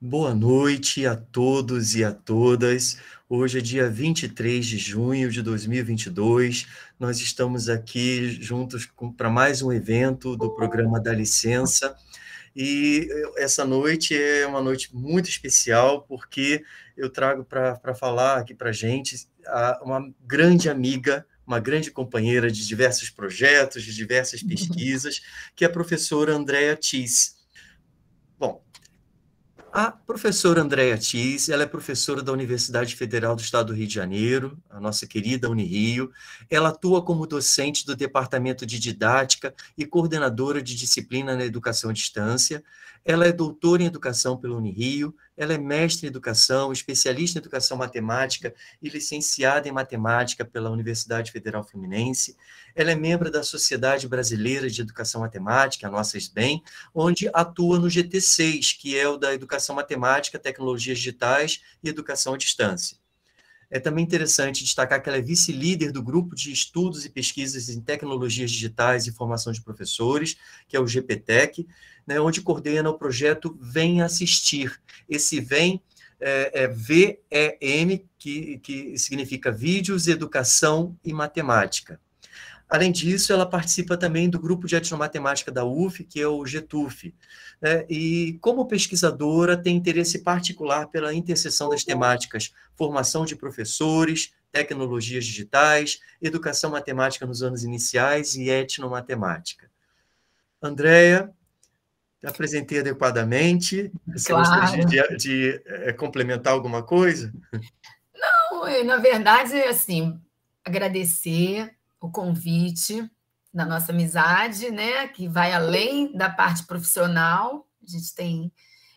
Boa noite a todos e a todas. Hoje é dia 23 de junho de 2022. Nós estamos aqui juntos para mais um evento do programa da Licença. E essa noite é uma noite muito especial, porque eu trago para falar aqui para a gente uma grande amiga, uma grande companheira de diversos projetos, de diversas pesquisas, que é a professora Andréa Tiss a professora Andréa Tis, ela é professora da Universidade Federal do Estado do Rio de Janeiro, a nossa querida Unirio. Ela atua como docente do Departamento de Didática e coordenadora de disciplina na Educação à Distância. Ela é doutora em Educação pela Unirio, ela é mestre em educação, especialista em educação matemática e licenciada em matemática pela Universidade Federal Fluminense. Ela é membro da Sociedade Brasileira de Educação Matemática, a nossa SBEM, onde atua no GT6, que é o da Educação Matemática, Tecnologias Digitais e Educação à Distância. É também interessante destacar que ela é vice-líder do grupo de estudos e pesquisas em tecnologias digitais e formação de professores, que é o GPTEC, né, onde coordena o projeto Vem Assistir. Esse Vem é, é VEM, que, que significa Vídeos, Educação e Matemática. Além disso, ela participa também do grupo de etnomatemática da UF, que é o GETUF. Né? E, como pesquisadora, tem interesse particular pela interseção das temáticas formação de professores, tecnologias digitais, educação matemática nos anos iniciais e etnomatemática. Andréia, apresentei adequadamente. Você claro. gostaria de, de é, complementar alguma coisa? Não, eh, na verdade, assim, agradecer o convite da nossa amizade, né, que vai além da parte profissional. A gente tem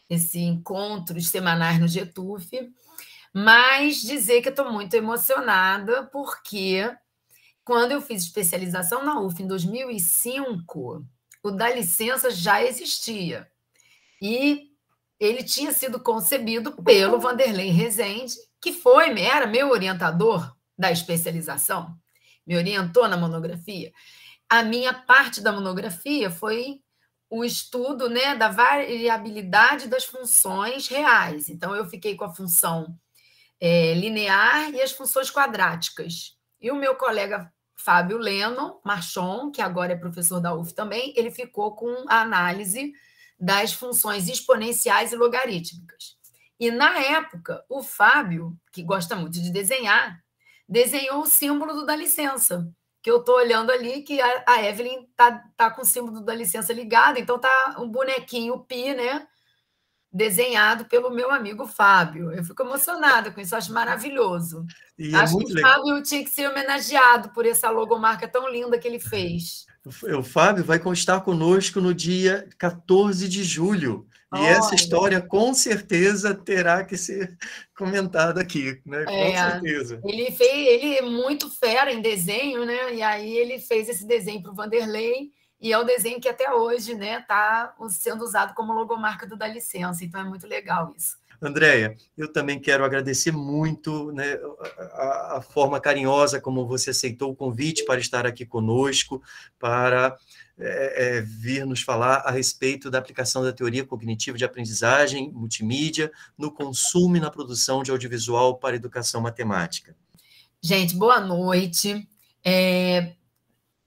esse encontro semanais no Getuf, mas dizer que eu estou muito emocionada porque quando eu fiz especialização na UF em 2005, o da licença já existia. E ele tinha sido concebido pelo Vanderlei Rezende, que foi, era meu orientador da especialização me orientou na monografia. A minha parte da monografia foi o estudo né, da variabilidade das funções reais. Então, eu fiquei com a função é, linear e as funções quadráticas. E o meu colega Fábio Leno Marchon, que agora é professor da UF também, ele ficou com a análise das funções exponenciais e logarítmicas. E na época, o Fábio, que gosta muito de desenhar, desenhou o símbolo da licença, que eu estou olhando ali, que a, a Evelyn tá, tá com o símbolo da licença ligado, então tá um bonequinho pi, né? Desenhado pelo meu amigo Fábio. Eu fico emocionada com isso, acho maravilhoso. E é acho é que o Fábio tinha que ser homenageado por essa logomarca tão linda que ele fez. O Fábio vai constar conosco no dia 14 de julho e essa história com certeza terá que ser comentada aqui, né? É. Com é, certeza. Ele fez, ele é muito fera em desenho, né? E aí ele fez esse desenho para o Vanderlei e é o desenho que até hoje, né, está sendo usado como logomarca do da Licença. Então é muito legal isso. Andréia, eu também quero agradecer muito né, a, a, forma carinhosa como você aceitou o convite para estar aqui conosco, para é, é, vir nos falar a respeito da aplicação da teoria cognitiva de aprendizagem multimídia no consumo e na produção de audiovisual para educação matemática. Gente, boa noite. É,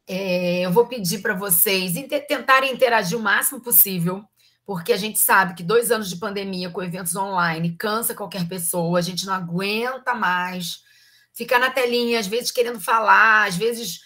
é eu vou pedir para vocês inter tentarem interagir o máximo possível porque a gente sabe que dois anos de pandemia com eventos online cansa qualquer pessoa, a gente não aguenta mais ficar na telinha, às vezes querendo falar, às vezes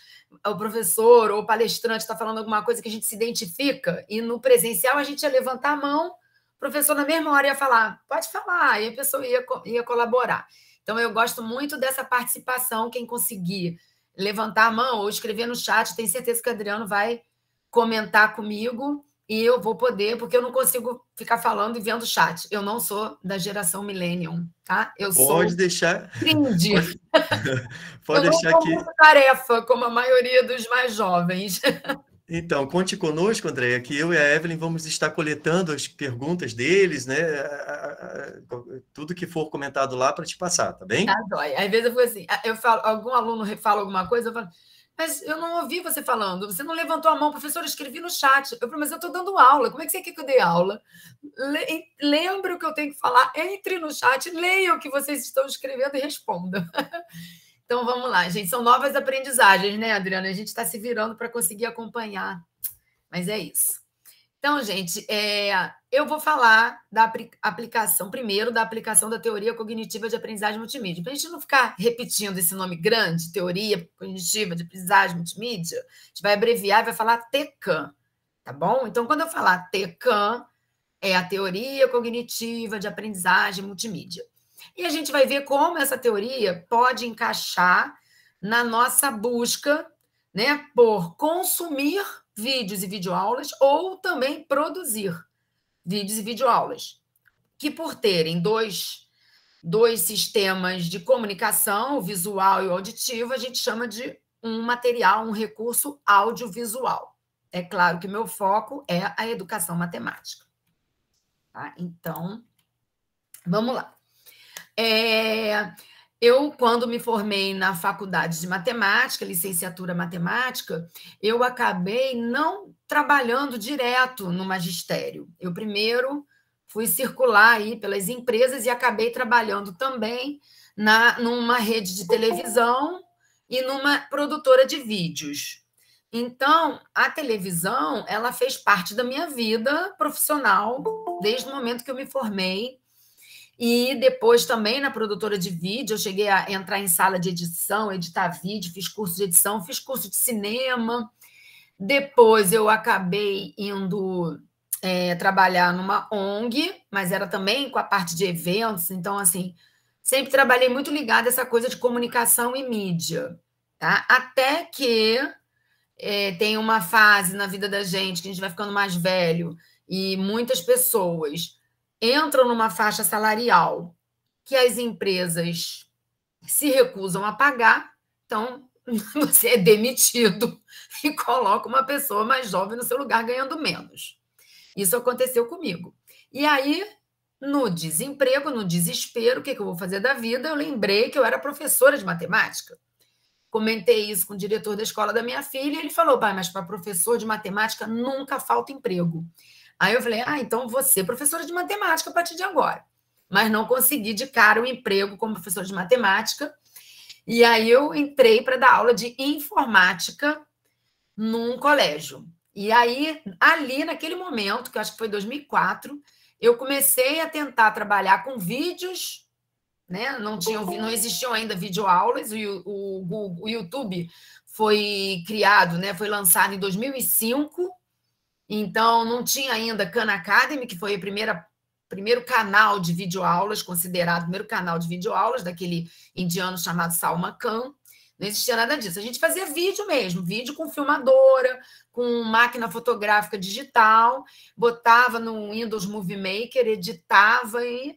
o professor ou o palestrante está falando alguma coisa que a gente se identifica, e no presencial a gente ia levantar a mão, o professor na mesma hora ia falar, pode falar, e a pessoa ia, ia colaborar. Então eu gosto muito dessa participação, quem conseguir levantar a mão ou escrever no chat, tenho certeza que o Adriano vai comentar comigo e eu vou poder, porque eu não consigo ficar falando e vendo chat. Eu não sou da geração Millennium, tá? Eu pode sou. Pode deixar. Pode, pode eu deixar não aqui. tarefa, como a maioria dos mais jovens. Então, conte conosco, Andréia, que eu e a Evelyn vamos estar coletando as perguntas deles, né? Tudo que for comentado lá para te passar, tá bem? Tá, dói. Às vezes eu fico assim, eu falo, algum aluno fala alguma coisa, eu falo, mas eu não ouvi você falando, você não levantou a mão, professor, eu escrevi no chat. Eu falei, mas eu estou dando aula, como é que você quer que eu dê aula? Le Lembre o que eu tenho que falar, entre no chat, leia o que vocês estão escrevendo e responda. então vamos lá, gente, são novas aprendizagens, né, Adriana? A gente está se virando para conseguir acompanhar. Mas é isso. Então, gente, é, eu vou falar da aplicação, primeiro, da aplicação da teoria cognitiva de aprendizagem multimídia. Para a gente não ficar repetindo esse nome grande, teoria cognitiva de aprendizagem multimídia, a gente vai abreviar e vai falar TECAM, tá bom? Então, quando eu falar TECAM, é a teoria cognitiva de aprendizagem multimídia. E a gente vai ver como essa teoria pode encaixar na nossa busca né, por consumir vídeos e videoaulas, ou também produzir vídeos e videoaulas, que por terem dois, dois sistemas de comunicação, visual e auditivo, a gente chama de um material, um recurso audiovisual. É claro que meu foco é a educação matemática. Tá? Então, vamos lá. É, eu, quando me formei na faculdade de matemática, licenciatura matemática, eu acabei não trabalhando direto no magistério. Eu primeiro fui circular aí pelas empresas e acabei trabalhando também na numa rede de televisão e numa produtora de vídeos. Então, a televisão, ela fez parte da minha vida profissional desde o momento que eu me formei e depois também na produtora de vídeo, eu cheguei a entrar em sala de edição, editar vídeo, fiz curso de edição, fiz curso de cinema. Depois eu acabei indo é, trabalhar numa ONG, mas era também com a parte de eventos. Então, assim, sempre trabalhei muito ligada a essa coisa de comunicação e mídia. Tá? Até que é, tem uma fase na vida da gente que a gente vai ficando mais velho e muitas pessoas entram numa faixa salarial que as empresas se recusam a pagar, então você é demitido e coloca uma pessoa mais jovem no seu lugar ganhando menos. Isso aconteceu comigo. E aí, no desemprego, no desespero, o que, é que eu vou fazer da vida? Eu lembrei que eu era professora de matemática. Comentei isso com o diretor da escola da minha filha, e ele falou: pai, mas para professor de matemática nunca falta emprego. Aí eu falei, ah, então você professora de matemática a partir de agora. Mas não consegui de cara o um emprego como professora de matemática. E aí eu entrei para dar aula de informática num colégio. E aí, ali naquele momento, que acho que foi 2004, eu comecei a tentar trabalhar com vídeos, né? Não tinha, não existiam ainda videoaulas, o, o, o, o YouTube foi criado, né? Foi lançado em 2005 então, não tinha ainda Khan Academy, que foi o primeiro canal de videoaulas, considerado o primeiro canal de videoaulas daquele indiano chamado Salma Khan. Não existia nada disso. A gente fazia vídeo mesmo, vídeo com filmadora, com máquina fotográfica digital, botava no Windows Movie Maker, editava e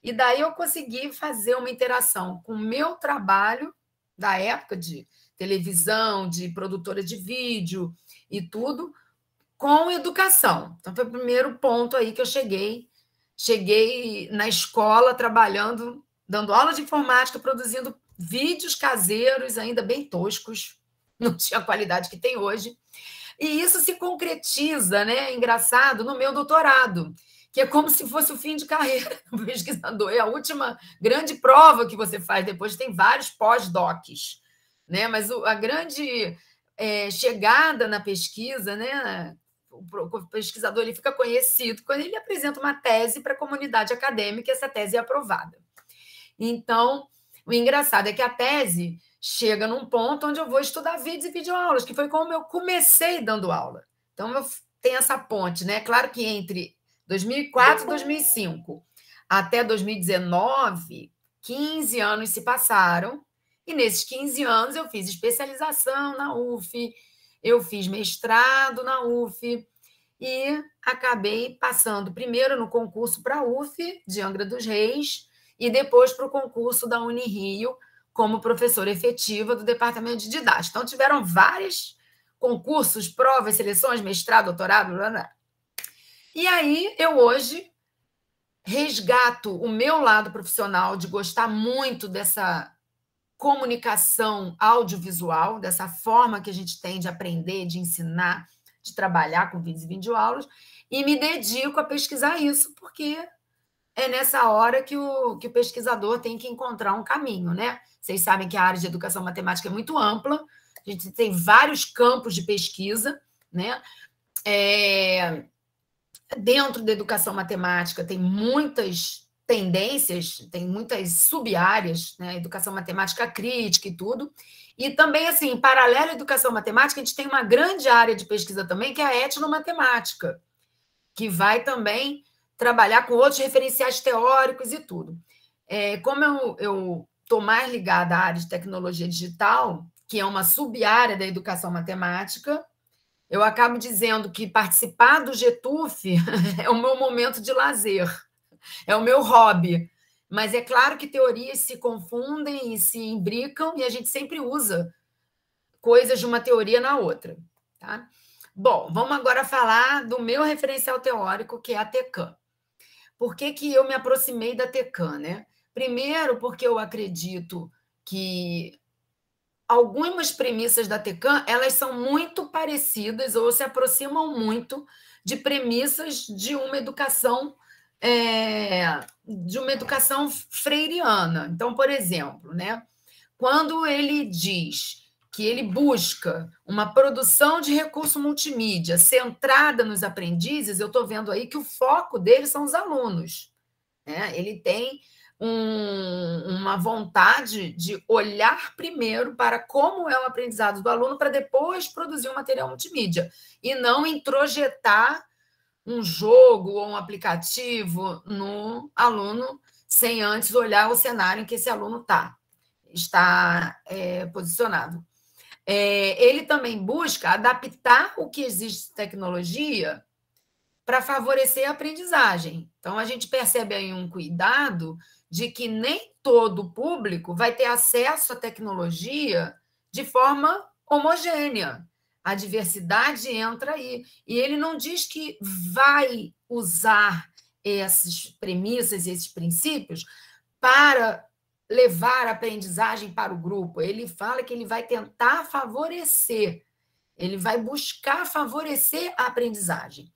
e daí eu consegui fazer uma interação com o meu trabalho da época de televisão, de produtora de vídeo e tudo, com educação. Então, foi o primeiro ponto aí que eu cheguei. Cheguei na escola trabalhando, dando aula de informática, produzindo vídeos caseiros, ainda bem toscos, não tinha a qualidade que tem hoje. E isso se concretiza, né? Engraçado, no meu doutorado, que é como se fosse o fim de carreira do pesquisador. É a última grande prova que você faz. Depois tem vários pós-docs, né? Mas a grande é, chegada na pesquisa, né? o pesquisador ele fica conhecido quando ele apresenta uma tese para a comunidade acadêmica e essa tese é aprovada. Então, o engraçado é que a tese chega num ponto onde eu vou estudar vídeos e videoaulas, que foi como eu comecei dando aula. Então, eu tenho essa ponte, né? Claro que entre 2004 e 2005 até 2019, 15 anos se passaram, e nesses 15 anos eu fiz especialização na UF, eu fiz mestrado na UF e acabei passando primeiro no concurso para a UF de Angra dos Reis e depois para o concurso da Unirio como professora efetiva do departamento de didática. Então tiveram vários concursos, provas, seleções, mestrado, doutorado, blá, blá. E aí eu hoje resgato o meu lado profissional de gostar muito dessa comunicação audiovisual, dessa forma que a gente tem de aprender, de ensinar, de trabalhar com vídeos e videoaulas, e me dedico a pesquisar isso, porque é nessa hora que o, que o pesquisador tem que encontrar um caminho, né? Vocês sabem que a área de educação matemática é muito ampla, a gente tem vários campos de pesquisa, né? É, dentro da educação matemática tem muitas tendências, tem muitas sub-áreas, né? Educação matemática crítica e tudo. E também, assim, em paralelo à educação matemática, a gente tem uma grande área de pesquisa também, que é a etnomatemática, que vai também trabalhar com outros referenciais teóricos e tudo. É, como eu estou mais ligada à área de tecnologia digital, que é uma sub-área da educação matemática, eu acabo dizendo que participar do GETUF é o meu momento de lazer é o meu hobby. Mas é claro que teorias se confundem e se imbricam e a gente sempre usa coisas de uma teoria na outra, tá? Bom, vamos agora falar do meu referencial teórico, que é a TECAN. Por que, que eu me aproximei da TECAN, né? Primeiro, porque eu acredito que algumas premissas da TECAN, elas são muito parecidas ou se aproximam muito de premissas de uma educação é, de uma educação freiriana. Então, por exemplo, né, quando ele diz que ele busca uma produção de recurso multimídia centrada nos aprendizes, eu estou vendo aí que o foco dele são os alunos. Né? Ele tem um, uma vontade de olhar primeiro para como é o aprendizado do aluno para depois produzir o um material multimídia e não introjetar um jogo ou um aplicativo no aluno sem antes olhar o cenário em que esse aluno tá, está é, posicionado. É, ele também busca adaptar o que existe de tecnologia para favorecer a aprendizagem. Então, a gente percebe aí um cuidado de que nem todo público vai ter acesso à tecnologia de forma homogênea. A diversidade entra aí. E ele não diz que vai usar essas premissas e esses princípios para levar a aprendizagem para o grupo. Ele fala que ele vai tentar favorecer, ele vai buscar favorecer a aprendizagem.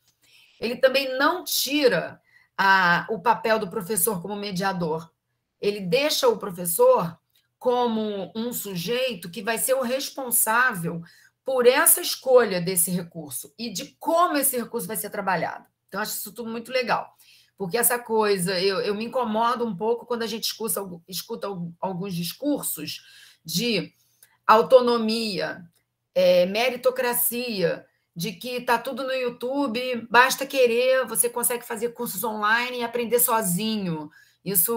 Ele também não tira a, o papel do professor como mediador. Ele deixa o professor como um sujeito que vai ser o responsável por essa escolha desse recurso e de como esse recurso vai ser trabalhado. Então, acho isso tudo muito legal. Porque essa coisa, eu, eu me incomodo um pouco quando a gente escuta, escuta alguns discursos de autonomia, é, meritocracia, de que está tudo no YouTube, basta querer, você consegue fazer cursos online e aprender sozinho. Isso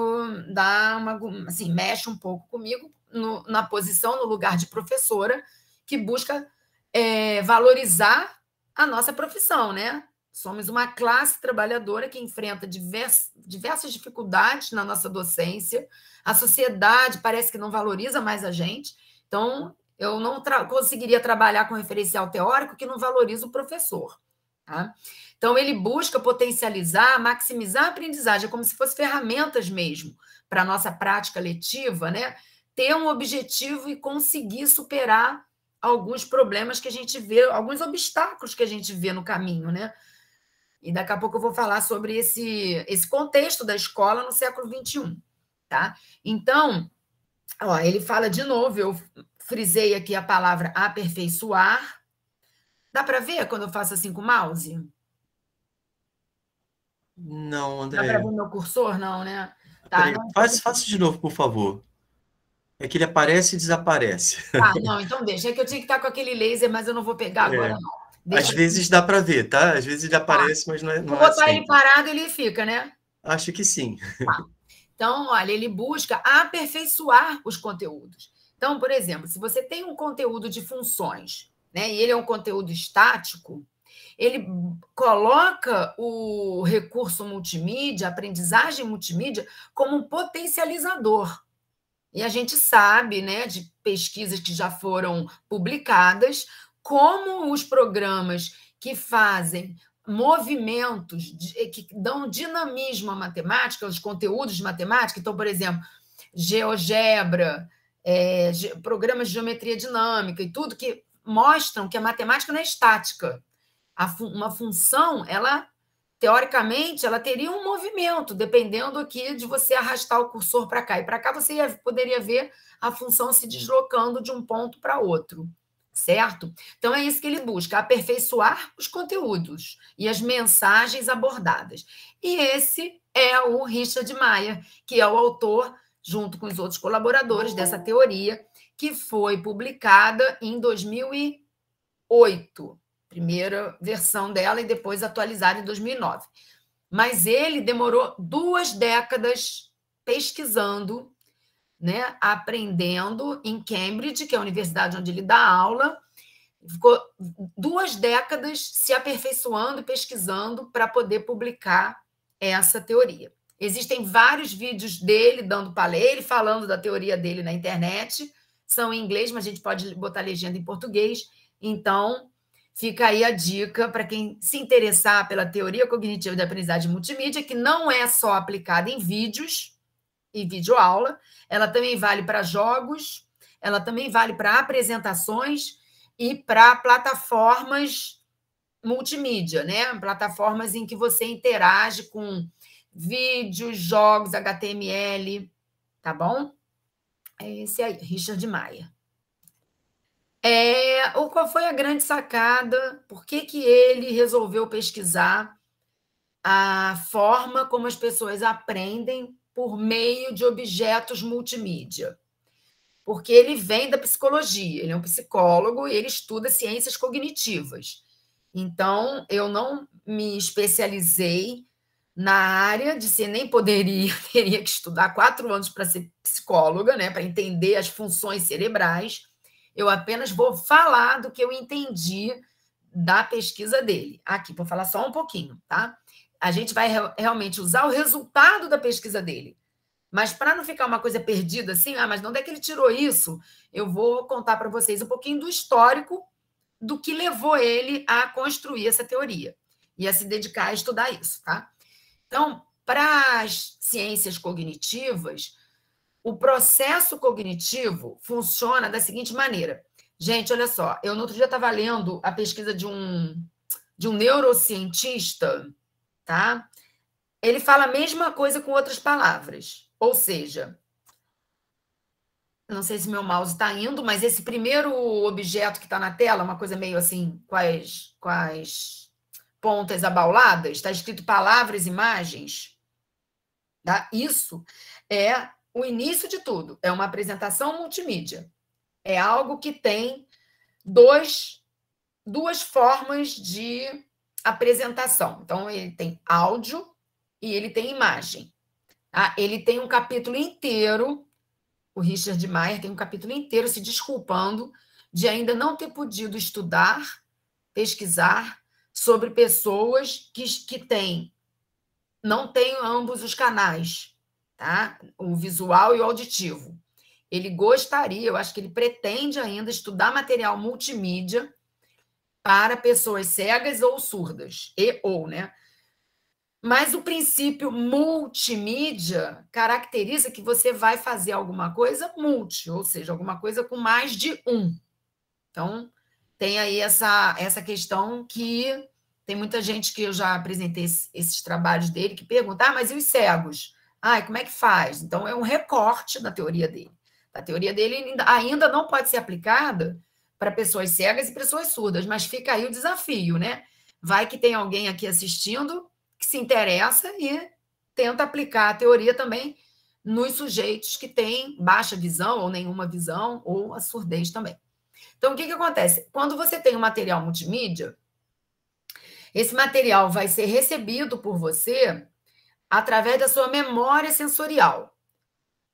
dá uma, assim, mexe um pouco comigo no, na posição, no lugar de professora que busca é, valorizar a nossa profissão, né? Somos uma classe trabalhadora que enfrenta divers, diversas dificuldades na nossa docência. A sociedade parece que não valoriza mais a gente. Então, eu não tra conseguiria trabalhar com referencial teórico que não valoriza o professor. Tá? Então, ele busca potencializar, maximizar a aprendizagem, é como se fossem ferramentas mesmo para a nossa prática letiva, né? ter um objetivo e conseguir superar alguns problemas que a gente vê, alguns obstáculos que a gente vê no caminho, né? E daqui a pouco eu vou falar sobre esse, esse contexto da escola no século XXI, tá? Então, ó, ele fala de novo, eu frisei aqui a palavra aperfeiçoar. Dá para ver quando eu faço assim com o mouse? Não, André. Dá para ver meu cursor? Não, né? Tá, faz, faça de novo, por favor. É que ele aparece e desaparece. Ah, não, então deixa. É que eu tinha que estar com aquele laser, mas eu não vou pegar é. agora, é. não. Deixa Às aqui. vezes dá para ver, tá? Às vezes ele tá. aparece, ah, mas não é. Não vou é botar assim. ele parado, ele fica, né? Acho que sim. Ah. Então, olha, ele busca aperfeiçoar os conteúdos. Então, por exemplo, se você tem um conteúdo de funções, né, e ele é um conteúdo estático, ele coloca o recurso multimídia, aprendizagem multimídia, como um potencializador. E a gente sabe, né, de pesquisas que já foram publicadas, como os programas que fazem movimentos eh, que dão dinamismo à matemática, aos conteúdos de matemática. Então, por exemplo, GeoGebra, é, programas de geometria dinâmica e tudo que mostram que a matemática não é estática. Fu uma função, ela teoricamente, ela teria um movimento, dependendo aqui de você arrastar o cursor para cá. E para cá você ia, poderia ver a função se deslocando de um ponto para outro, certo? Então é isso que ele busca, aperfeiçoar os conteúdos e as mensagens abordadas. E esse é o Richard Mayer, que é o autor, junto com os outros colaboradores, dessa teoria, que foi publicada em 2008 primeira versão dela e depois atualizada em 2009. Mas ele demorou duas décadas pesquisando, né, aprendendo em Cambridge, que é a universidade onde ele dá aula, ficou duas décadas se aperfeiçoando, pesquisando para poder publicar essa teoria. Existem vários vídeos dele dando palestra, ele falando da teoria dele na internet, são em inglês, mas a gente pode botar legenda em português. Então, Fica aí a dica para quem se interessar pela teoria cognitiva da aprendizagem multimídia, que não é só aplicada em vídeos e videoaula, ela também vale para jogos, ela também vale para apresentações e para plataformas multimídia, né? Plataformas em que você interage com vídeos, jogos, HTML, tá bom? É esse aí, Richard Maia. É, ou qual foi a grande sacada? Por que, que ele resolveu pesquisar a forma como as pessoas aprendem por meio de objetos multimídia? Porque ele vem da psicologia, ele é um psicólogo e ele estuda ciências cognitivas. Então, eu não me especializei na área de ser, nem poderia, teria que estudar quatro anos para ser psicóloga, né, para entender as funções cerebrais eu apenas vou falar do que eu entendi da pesquisa dele. Aqui, vou falar só um pouquinho, tá? A gente vai re realmente usar o resultado da pesquisa dele. Mas para não ficar uma coisa perdida assim, ah, mas de onde é que ele tirou isso? Eu vou contar para vocês um pouquinho do histórico do que levou ele a construir essa teoria e a se dedicar a estudar isso, tá? Então, para as ciências cognitivas, o processo cognitivo funciona da seguinte maneira. Gente, olha só, eu no outro dia estava lendo a pesquisa de um, de um neurocientista, tá? Ele fala a mesma coisa com outras palavras. Ou seja, não sei se meu mouse está indo, mas esse primeiro objeto que está na tela, uma coisa meio assim, quais, quais pontas abauladas, está escrito palavras, imagens. Tá? Isso é o início de tudo. É uma apresentação multimídia. É algo que tem dois, duas formas de apresentação. Então, ele tem áudio e ele tem imagem. Tá? ele tem um capítulo inteiro, o Richard Mayer tem um capítulo inteiro se desculpando de ainda não ter podido estudar, pesquisar sobre pessoas que, que têm, não têm ambos os canais tá? O visual e o auditivo. Ele gostaria, eu acho que ele pretende ainda estudar material multimídia para pessoas cegas ou surdas, e ou, né? Mas o princípio multimídia caracteriza que você vai fazer alguma coisa multi, ou seja, alguma coisa com mais de um. Então, tem aí essa, essa questão que tem muita gente que eu já apresentei esses, esses trabalhos dele que pergunta: ah, mas e os cegos? Ai, como é que faz? Então, é um recorte da teoria dele. A teoria dele ainda não pode ser aplicada para pessoas cegas e pessoas surdas, mas fica aí o desafio, né? Vai que tem alguém aqui assistindo que se interessa e tenta aplicar a teoria também nos sujeitos que têm baixa visão ou nenhuma visão ou a surdez também. Então, o que, que acontece? Quando você tem um material multimídia, esse material vai ser recebido por você através da sua memória sensorial,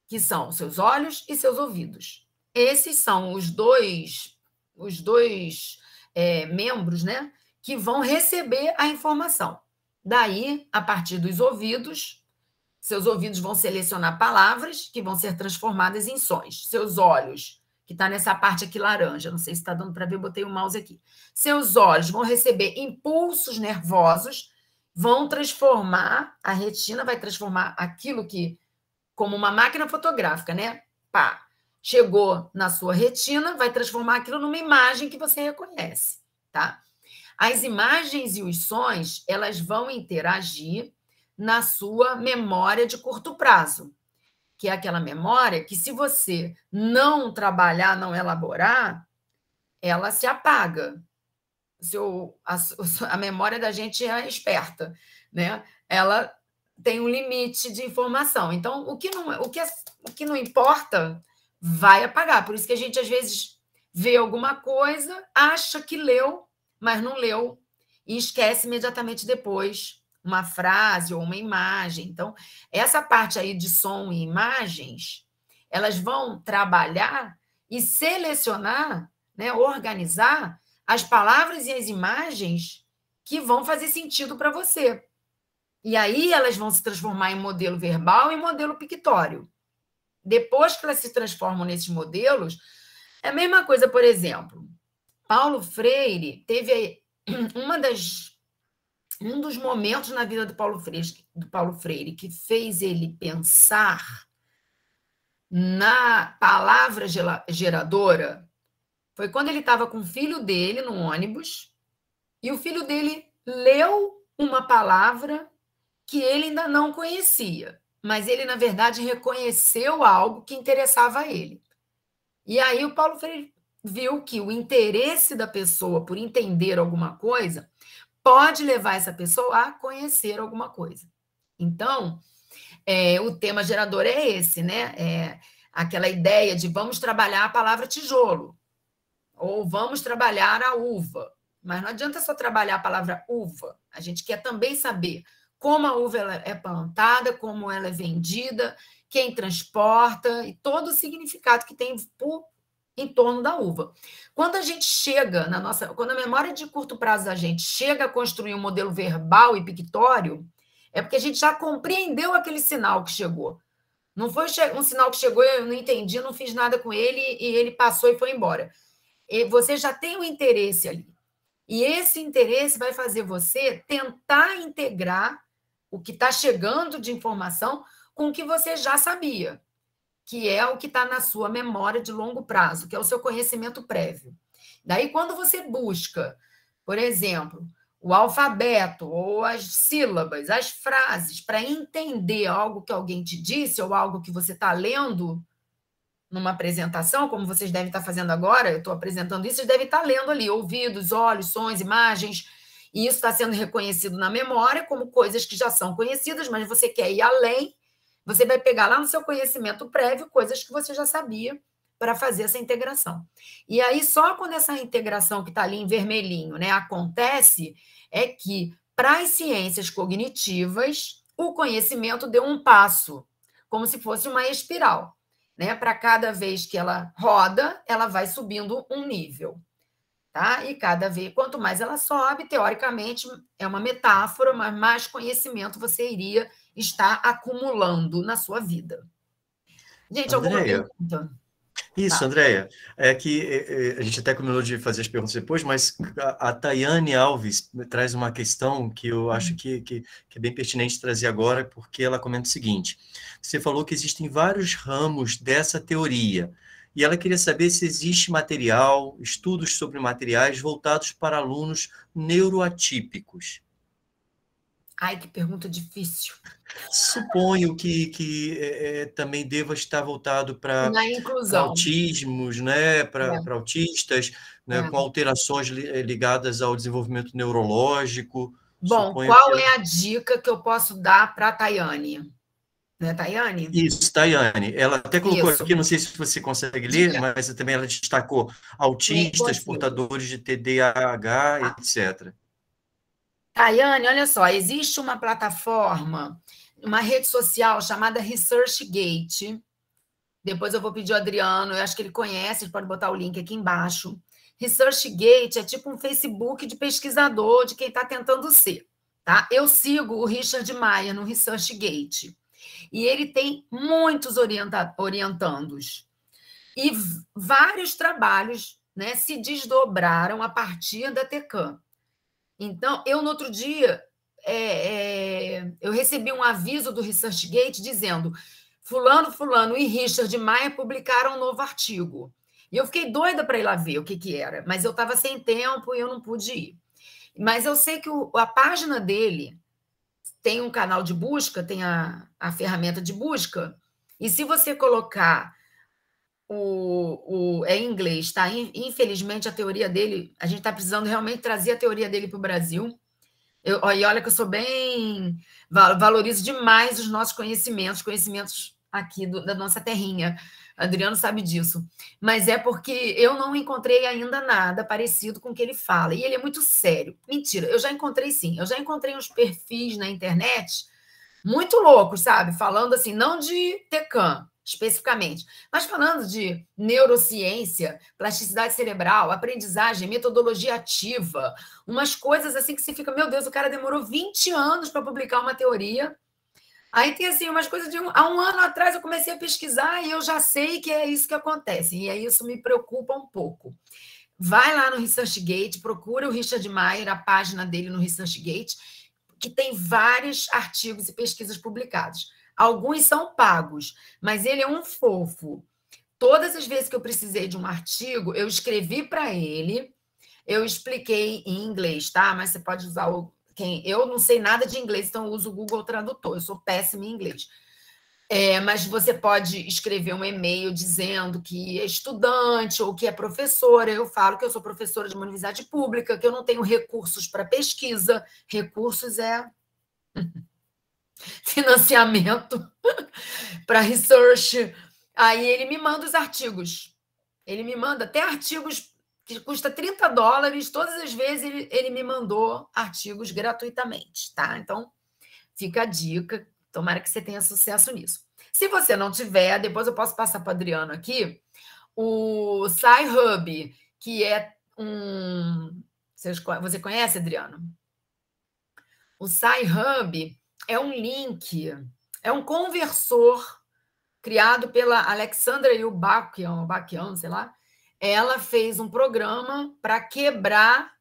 que são seus olhos e seus ouvidos. Esses são os dois, os dois é, membros, né, que vão receber a informação. Daí, a partir dos ouvidos, seus ouvidos vão selecionar palavras que vão ser transformadas em sons. Seus olhos, que está nessa parte aqui laranja, não sei se está dando para ver, botei o mouse aqui. Seus olhos vão receber impulsos nervosos vão transformar, a retina vai transformar aquilo que, como uma máquina fotográfica, né? Pá, chegou na sua retina, vai transformar aquilo numa imagem que você reconhece, tá? As imagens e os sons, elas vão interagir na sua memória de curto prazo, que é aquela memória que se você não trabalhar, não elaborar, ela se apaga seu, a, a memória da gente é esperta, né? Ela tem um limite de informação. Então, o que não, é, o que, é, o que não importa vai apagar. Por isso que a gente às vezes vê alguma coisa, acha que leu, mas não leu e esquece imediatamente depois uma frase ou uma imagem. Então, essa parte aí de som e imagens, elas vão trabalhar e selecionar, né, organizar as palavras e as imagens que vão fazer sentido para você. E aí elas vão se transformar em modelo verbal e modelo pictório. Depois que elas se transformam nesses modelos, é a mesma coisa, por exemplo, Paulo Freire teve uma das um dos momentos na vida do Paulo Freire, do Paulo Freire que fez ele pensar na palavra geradora foi quando ele estava com o filho dele no ônibus e o filho dele leu uma palavra que ele ainda não conhecia, mas ele, na verdade, reconheceu algo que interessava a ele. E aí o Paulo Freire viu que o interesse da pessoa por entender alguma coisa pode levar essa pessoa a conhecer alguma coisa. Então, é, o tema gerador é esse, né? É aquela ideia de vamos trabalhar a palavra tijolo. Ou vamos trabalhar a uva. Mas não adianta só trabalhar a palavra uva. A gente quer também saber como a uva é plantada, como ela é vendida, quem transporta e todo o significado que tem por em torno da uva. Quando a gente chega na nossa, quando a memória de curto prazo da gente chega a construir um modelo verbal e pictório, é porque a gente já compreendeu aquele sinal que chegou. Não foi um sinal que chegou, eu não entendi, não fiz nada com ele e ele passou e foi embora. Você já tem o um interesse ali. E esse interesse vai fazer você tentar integrar o que está chegando de informação com o que você já sabia, que é o que está na sua memória de longo prazo, que é o seu conhecimento prévio. Daí, quando você busca, por exemplo, o alfabeto ou as sílabas, as frases, para entender algo que alguém te disse ou algo que você está lendo, numa apresentação, como vocês devem estar fazendo agora, eu estou apresentando isso, vocês devem estar lendo ali, ouvidos, olhos, sons, imagens, e isso está sendo reconhecido na memória como coisas que já são conhecidas, mas você quer ir além, você vai pegar lá no seu conhecimento prévio coisas que você já sabia para fazer essa integração. E aí, só quando essa integração que está ali em vermelhinho né, acontece, é que para as ciências cognitivas, o conhecimento deu um passo, como se fosse uma espiral né? Para cada vez que ela roda, ela vai subindo um nível, tá? E cada vez, quanto mais ela sobe, teoricamente é uma metáfora, mas mais conhecimento você iria estar acumulando na sua vida. Gente, Andréia, alguma pergunta? Isso, tá. Andréia. É que é, é, a gente até combinou de fazer as perguntas depois, mas a, a Tayane Alves traz uma questão que eu acho hum. que, que, que, é bem pertinente trazer agora, porque ela comenta o seguinte: você falou que existem vários ramos dessa teoria. E ela queria saber se existe material, estudos sobre materiais voltados para alunos neuroatípicos. Ai, que pergunta difícil. Suponho que, que é, é também deva estar voltado para autismos, né? para é. autistas, né? É. com alterações eh, ligadas ao desenvolvimento neurológico. Bom, Suponho qual que... é a dica que eu posso dar para a Tayane? Né, Tayane? Isso, Tayane. Ela até colocou Isso. aqui, não sei se você consegue ler, Diga. mas também ela destacou autistas, portadores de TDAH, etc. Tayane, olha só, existe uma plataforma, uma rede social chamada ResearchGate. Depois eu vou pedir ao Adriano, eu acho que ele conhece, ele pode botar o link aqui embaixo. ResearchGate é tipo um Facebook de pesquisador, de quem está tentando ser. Tá? Eu sigo o Richard Maia no ResearchGate. E ele tem muitos orienta orientandos. E vários trabalhos né, se desdobraram a partir da TECAM. Então, eu no outro dia é, é, eu recebi um aviso do ResearchGate dizendo fulano, fulano e Richard Maia publicaram um novo artigo. E eu fiquei doida para ir lá ver o que, que era, mas eu estava sem tempo e eu não pude ir. Mas eu sei que o, a página dele tem um canal de busca, tem a, a ferramenta de busca, e se você colocar o, o, é em inglês, tá? Infelizmente, a teoria dele, a gente está precisando realmente trazer a teoria dele para o Brasil. Eu, e olha que eu sou bem. valorizo demais os nossos conhecimentos, conhecimentos aqui do, da nossa terrinha. Adriano sabe disso. Mas é porque eu não encontrei ainda nada parecido com o que ele fala. E ele é muito sério. Mentira, eu já encontrei sim. Eu já encontrei uns perfis na internet muito loucos, sabe? Falando assim, não de Tecan, especificamente. Mas falando de neurociência, plasticidade cerebral, aprendizagem, metodologia ativa, umas coisas assim que você fica, meu Deus, o cara demorou 20 anos para publicar uma teoria. Aí tem assim umas coisas de um, há um ano atrás eu comecei a pesquisar e eu já sei que é isso que acontece. E aí isso me preocupa um pouco. Vai lá no ResearchGate, procura o Richard Mayer, a página dele no ResearchGate, que tem vários artigos e pesquisas publicados. Alguns são pagos, mas ele é um fofo. Todas as vezes que eu precisei de um artigo, eu escrevi para ele, eu expliquei em inglês, tá? Mas você pode usar o. Quem... Eu não sei nada de inglês, então eu uso o Google Tradutor, eu sou péssima em inglês. É, mas você pode escrever um e-mail dizendo que é estudante ou que é professora. Eu falo que eu sou professora de uma universidade pública, que eu não tenho recursos para pesquisa. Recursos é. financiamento para research. Aí ele me manda os artigos. Ele me manda até artigos que custa 30 dólares. Todas as vezes ele, ele me mandou artigos gratuitamente, tá? Então, fica a dica. Tomara que você tenha sucesso nisso. Se você não tiver, depois eu posso passar para Adriano aqui. O SciHub, que é um. Você conhece, Adriano? O SciHub é um link, é um conversor criado pela Alexandra Yubakian, Bakian, sei lá. Ela fez um programa para quebrar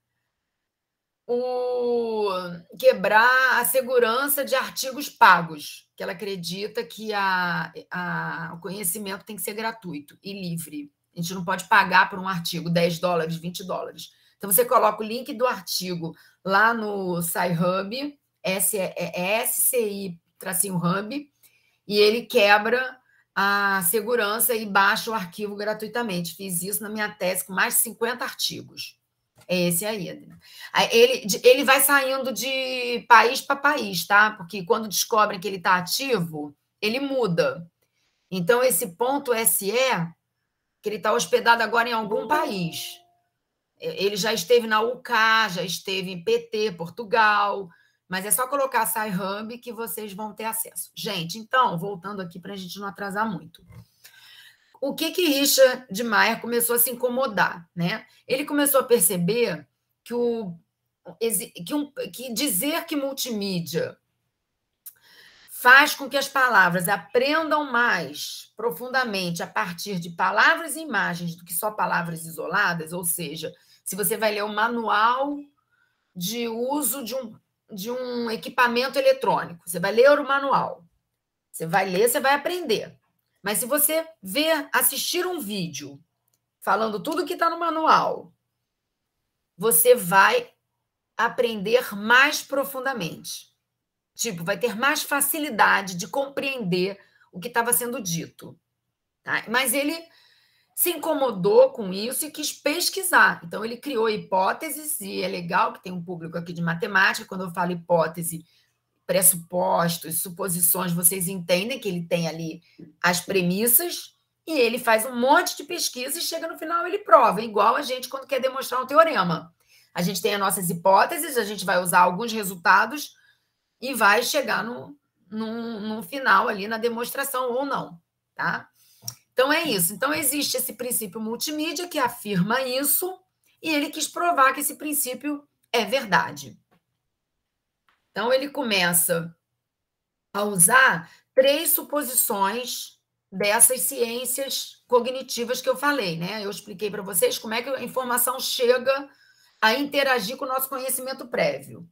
o quebrar a segurança de artigos pagos, que ela acredita que a, a, o conhecimento tem que ser gratuito e livre. A gente não pode pagar por um artigo 10 dólares, 20 dólares. Então você coloca o link do artigo lá no SciHub, S, é, é, é SCI tracinho Hub, e ele quebra a segurança e baixa o arquivo gratuitamente. Fiz isso na minha tese com mais de 50 artigos. É esse aí. Ele, ele vai saindo de país para país, tá? Porque quando descobrem que ele está ativo, ele muda. Então, esse ponto SE, que ele está hospedado agora em algum país. É, ele já esteve na UK, já esteve em PT, Portugal, mas é só colocar SciHub que vocês vão ter acesso. Gente, então, voltando aqui para a gente não atrasar muito. O que que Richard de Maia começou a se incomodar, né? Ele começou a perceber que, o, que, um, que dizer que multimídia faz com que as palavras aprendam mais profundamente a partir de palavras e imagens do que só palavras isoladas, ou seja, se você vai ler o manual de uso de um de um equipamento eletrônico. Você vai ler o manual. Você vai ler, você vai aprender. Mas se você ver, assistir um vídeo falando tudo que está no manual, você vai aprender mais profundamente. Tipo, vai ter mais facilidade de compreender o que estava sendo dito. Tá? Mas ele se incomodou com isso e quis pesquisar. Então, ele criou hipóteses, e é legal que tem um público aqui de matemática, quando eu falo hipótese, pressupostos, suposições, vocês entendem que ele tem ali as premissas e ele faz um monte de pesquisa e chega no final ele prova, igual a gente quando quer demonstrar um teorema. A gente tem as nossas hipóteses, a gente vai usar alguns resultados e vai chegar no, no no final ali na demonstração ou não, tá? Então é isso. Então existe esse princípio multimídia que afirma isso e ele quis provar que esse princípio é verdade. Então ele começa a usar três suposições dessas ciências cognitivas que eu falei, né? Eu expliquei para vocês como é que a informação chega a interagir com o nosso conhecimento prévio.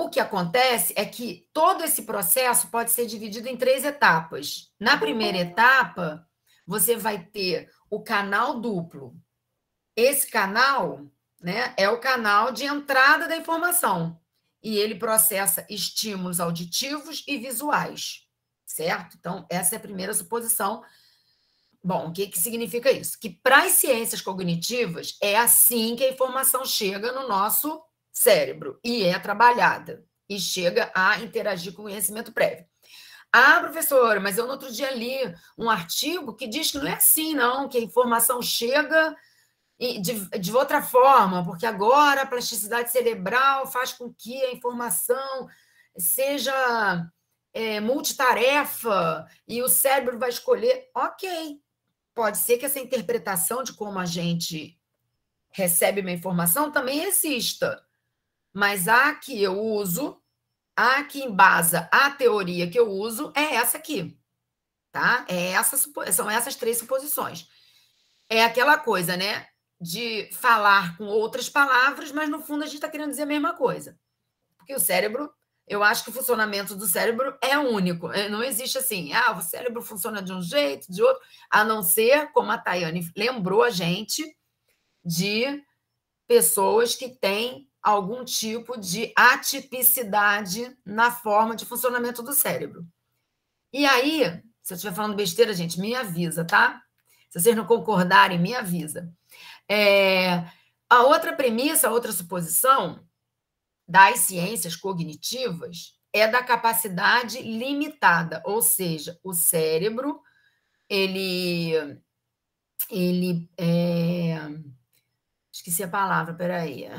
O que acontece é que todo esse processo pode ser dividido em três etapas. Na uhum. primeira etapa, você vai ter o canal duplo. Esse canal né, é o canal de entrada da informação e ele processa estímulos auditivos e visuais, certo? Então, essa é a primeira suposição. Bom, o que, que significa isso? Que para as ciências cognitivas é assim que a informação chega no nosso cérebro e é trabalhada e chega a interagir com o conhecimento prévio. Ah, professora, mas eu no outro dia li um artigo que diz que não é assim, não, que a informação chega de, de outra forma, porque agora a plasticidade cerebral faz com que a informação seja é, multitarefa e o cérebro vai escolher. Ok, pode ser que essa interpretação de como a gente recebe uma informação também exista. Mas a que eu uso, a que embasa a teoria que eu uso, é essa aqui. Tá? É essa, são essas três suposições. É aquela coisa, né? De falar com outras palavras, mas no fundo a gente está querendo dizer a mesma coisa. Porque o cérebro eu acho que o funcionamento do cérebro é único. É, não existe assim, ah, o cérebro funciona de um jeito, de outro, a não ser, como a Tayane lembrou a gente, de pessoas que têm algum tipo de atipicidade na forma de funcionamento do cérebro. E aí, se eu estiver falando besteira, gente, me avisa, tá? Se vocês não concordarem, me avisa. É, a outra premissa, a outra suposição das ciências cognitivas é da capacidade limitada, ou seja, o cérebro ele ele é... esqueci a palavra, peraí. aí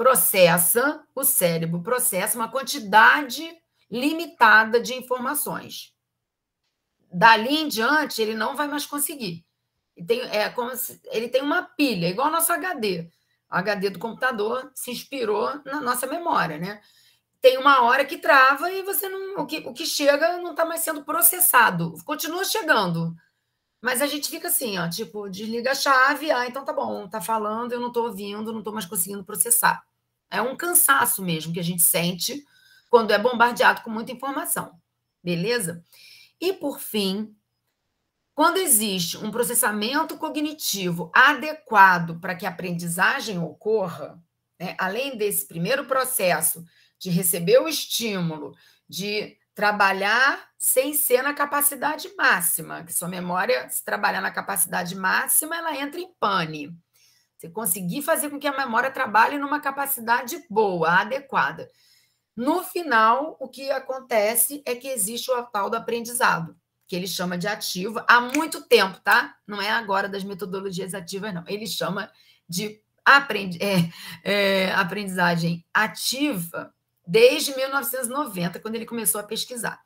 processa, o cérebro processa uma quantidade limitada de informações. Dali em diante, ele não vai mais conseguir. Ele tem, é como se, ele tem uma pilha, igual ao nosso HD. O HD do computador se inspirou na nossa memória, né? Tem uma hora que trava e você não, o que, o que chega não está mais sendo processado. Continua chegando, mas a gente fica assim, ó, tipo, desliga a chave, ah, então tá bom, tá falando, eu não estou ouvindo, não estou mais conseguindo processar. É um cansaço mesmo que a gente sente quando é bombardeado com muita informação, beleza? E por fim, quando existe um processamento cognitivo adequado para que a aprendizagem ocorra, né, além desse primeiro processo de receber o estímulo, de trabalhar sem ser na capacidade máxima, que sua memória, se trabalhar na capacidade máxima, ela entra em pane. Você conseguir fazer com que a memória trabalhe numa capacidade boa, adequada. No final, o que acontece é que existe o tal do aprendizado, que ele chama de ativo há muito tempo, tá? Não é agora das metodologias ativas, não. Ele chama de aprendi é, é, aprendizagem ativa desde 1990, quando ele começou a pesquisar.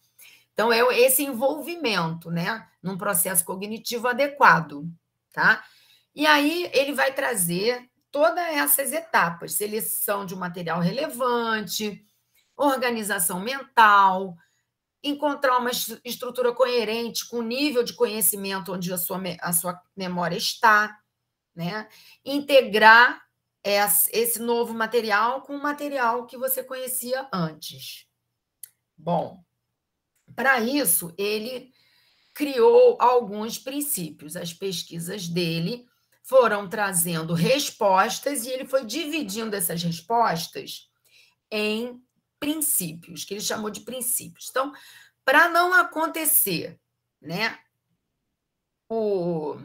Então, é esse envolvimento, né, num processo cognitivo adequado, tá? E aí ele vai trazer todas essas etapas: seleção de um material relevante, organização mental, encontrar uma estrutura coerente com o nível de conhecimento onde a sua, a sua memória está, né? integrar esse novo material com o material que você conhecia antes. Bom, para isso, ele criou alguns princípios. As pesquisas dele foram trazendo respostas e ele foi dividindo essas respostas em princípios, que ele chamou de princípios. Então, para não acontecer, né, o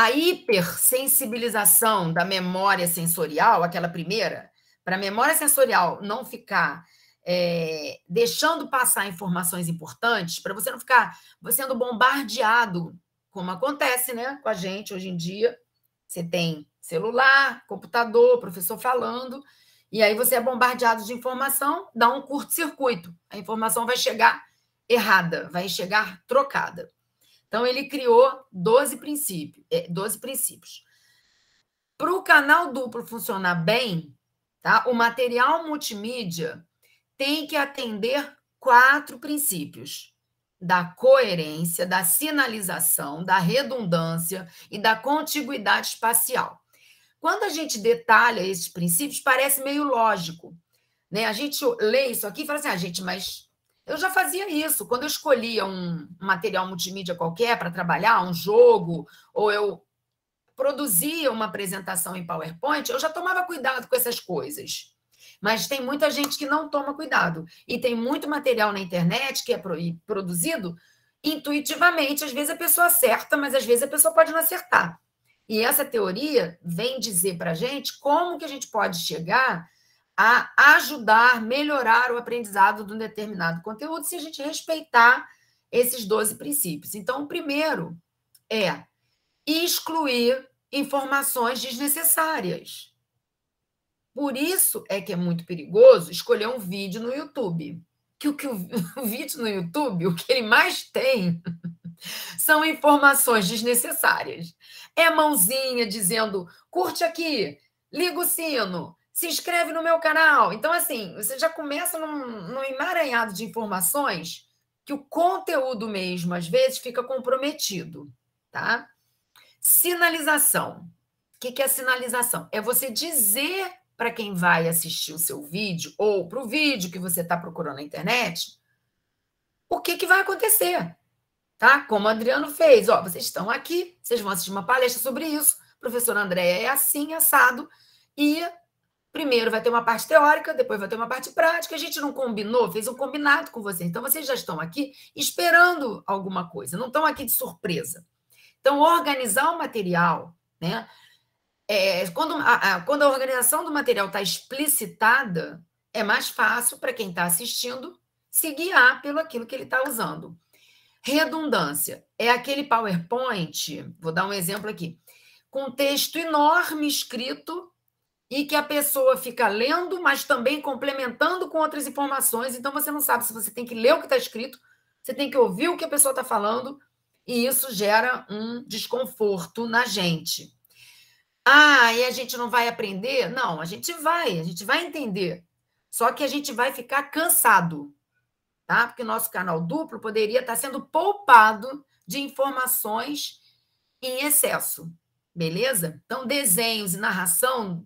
a hipersensibilização da memória sensorial, aquela primeira, para a memória sensorial não ficar é, deixando passar informações importantes, para você não ficar sendo bombardeado como acontece né, com a gente hoje em dia. Você tem celular, computador, professor falando, e aí você é bombardeado de informação, dá um curto-circuito. A informação vai chegar errada, vai chegar trocada. Então, ele criou 12 princípios. 12 é, princípios. Para o canal duplo funcionar bem, tá? o material multimídia tem que atender quatro princípios da coerência, da sinalização, da redundância e da contiguidade espacial. Quando a gente detalha esses princípios, parece meio lógico. Né? A gente lê isso aqui e fala assim, ah, gente, mas eu já fazia isso. Quando eu escolhia um material multimídia qualquer para trabalhar, um jogo, ou eu produzia uma apresentação em PowerPoint, eu já tomava cuidado com essas coisas. Mas tem muita gente que não toma cuidado. E tem muito material na internet que é produzido intuitivamente. Às vezes a pessoa acerta, mas às vezes a pessoa pode não acertar. E essa teoria vem dizer para a gente como que a gente pode chegar a ajudar, melhorar o aprendizado de um determinado conteúdo se a gente respeitar esses 12 princípios. Então, o primeiro é excluir informações desnecessárias. Por isso é que é muito perigoso escolher um vídeo no YouTube. Que o que o, o vídeo no YouTube, o que ele mais tem são informações desnecessárias. É mãozinha dizendo: "Curte aqui, liga o sino, se inscreve no meu canal". Então assim, você já começa num, num emaranhado de informações que o conteúdo mesmo às vezes fica comprometido, tá? Sinalização. O que é sinalização? É você dizer para quem vai assistir o seu vídeo ou para o vídeo que você está procurando na internet, o que, que vai acontecer? Tá? Como o Adriano fez, ó, vocês estão aqui, vocês vão assistir uma palestra sobre isso. Professor André é assim, assado, e primeiro vai ter uma parte teórica, depois vai ter uma parte prática. A gente não combinou, fez um combinado com vocês. Então vocês já estão aqui esperando alguma coisa, não estão aqui de surpresa. Então, organizar o material, né? é, quando, a, a, quando a organização do material está explicitada, é mais fácil para quem está assistindo se guiar pelo aquilo que ele está usando. Redundância é aquele PowerPoint, vou dar um exemplo aqui, com texto enorme escrito e que a pessoa fica lendo, mas também complementando com outras informações. Então você não sabe se você tem que ler o que está escrito, você tem que ouvir o que a pessoa está falando, e isso gera um desconforto na gente. Ah, e a gente não vai aprender? Não, a gente vai, a gente vai entender. Só que a gente vai ficar cansado, tá? Porque o nosso canal duplo poderia estar tá sendo poupado de informações em excesso, beleza? Então, desenhos e narração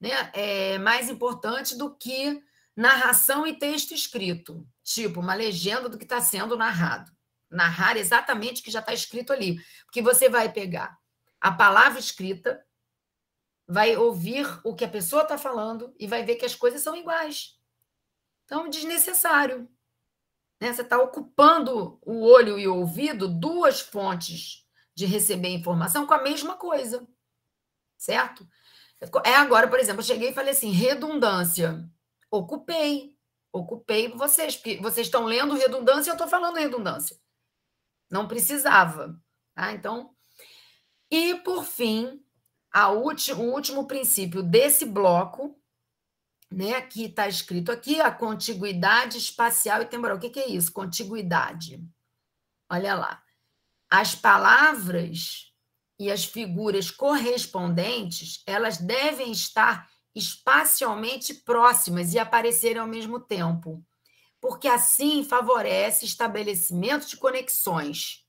né, é mais importante do que narração e texto escrito, tipo uma legenda do que está sendo narrado. Narrar exatamente o que já está escrito ali, porque você vai pegar a palavra escrita, vai ouvir o que a pessoa está falando e vai ver que as coisas são iguais. Então, desnecessário. Né? Você está ocupando o olho e o ouvido, duas fontes de receber informação com a mesma coisa. Certo? É agora, por exemplo, eu cheguei e falei assim: redundância. Ocupei. Ocupei vocês, porque vocês estão lendo redundância e eu estou falando redundância. Não precisava. Tá? Então. E, por fim, a último, o último princípio desse bloco, né, que está escrito aqui, a contiguidade espacial e temporal. O que, que é isso? Contiguidade. Olha lá. As palavras e as figuras correspondentes, elas devem estar espacialmente próximas e aparecerem ao mesmo tempo, porque assim favorece estabelecimento de conexões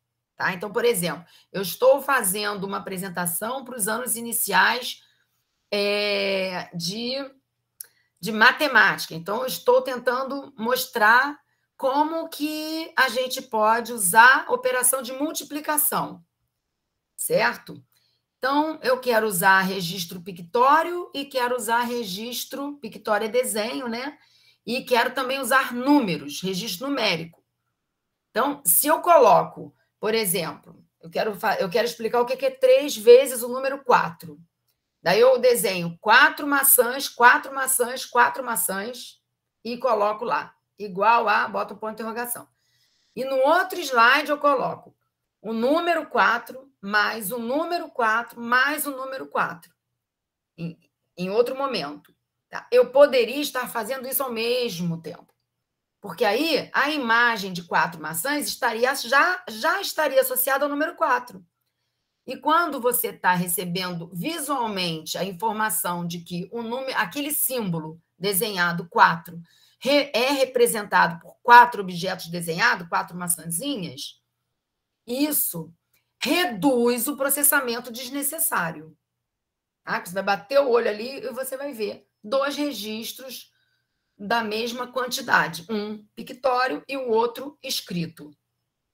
Tá? Então, por exemplo, eu estou fazendo uma apresentação para os anos iniciais é, de, de matemática. Então, eu estou tentando mostrar como que a gente pode usar operação de multiplicação, certo? Então, eu quero usar registro pictório e quero usar registro, pictório é desenho, né? E quero também usar números, registro numérico. Então, se eu coloco por exemplo, eu quero, eu quero explicar o que é três vezes o número quatro. Daí eu desenho quatro maçãs, quatro maçãs, quatro maçãs e coloco lá. Igual a, bota um ponto de interrogação. E no outro slide eu coloco o número 4 mais o número 4 mais o número 4. Em, em outro momento. Tá? Eu poderia estar fazendo isso ao mesmo tempo. Porque aí a imagem de quatro maçãs estaria já, já estaria associada ao número quatro. E quando você está recebendo visualmente a informação de que o número, aquele símbolo desenhado quatro re, é representado por quatro objetos desenhados, quatro maçãzinhas, isso reduz o processamento desnecessário. Ah, você vai bater o olho ali e você vai ver dois registros da mesma quantidade, um pictório e o outro escrito.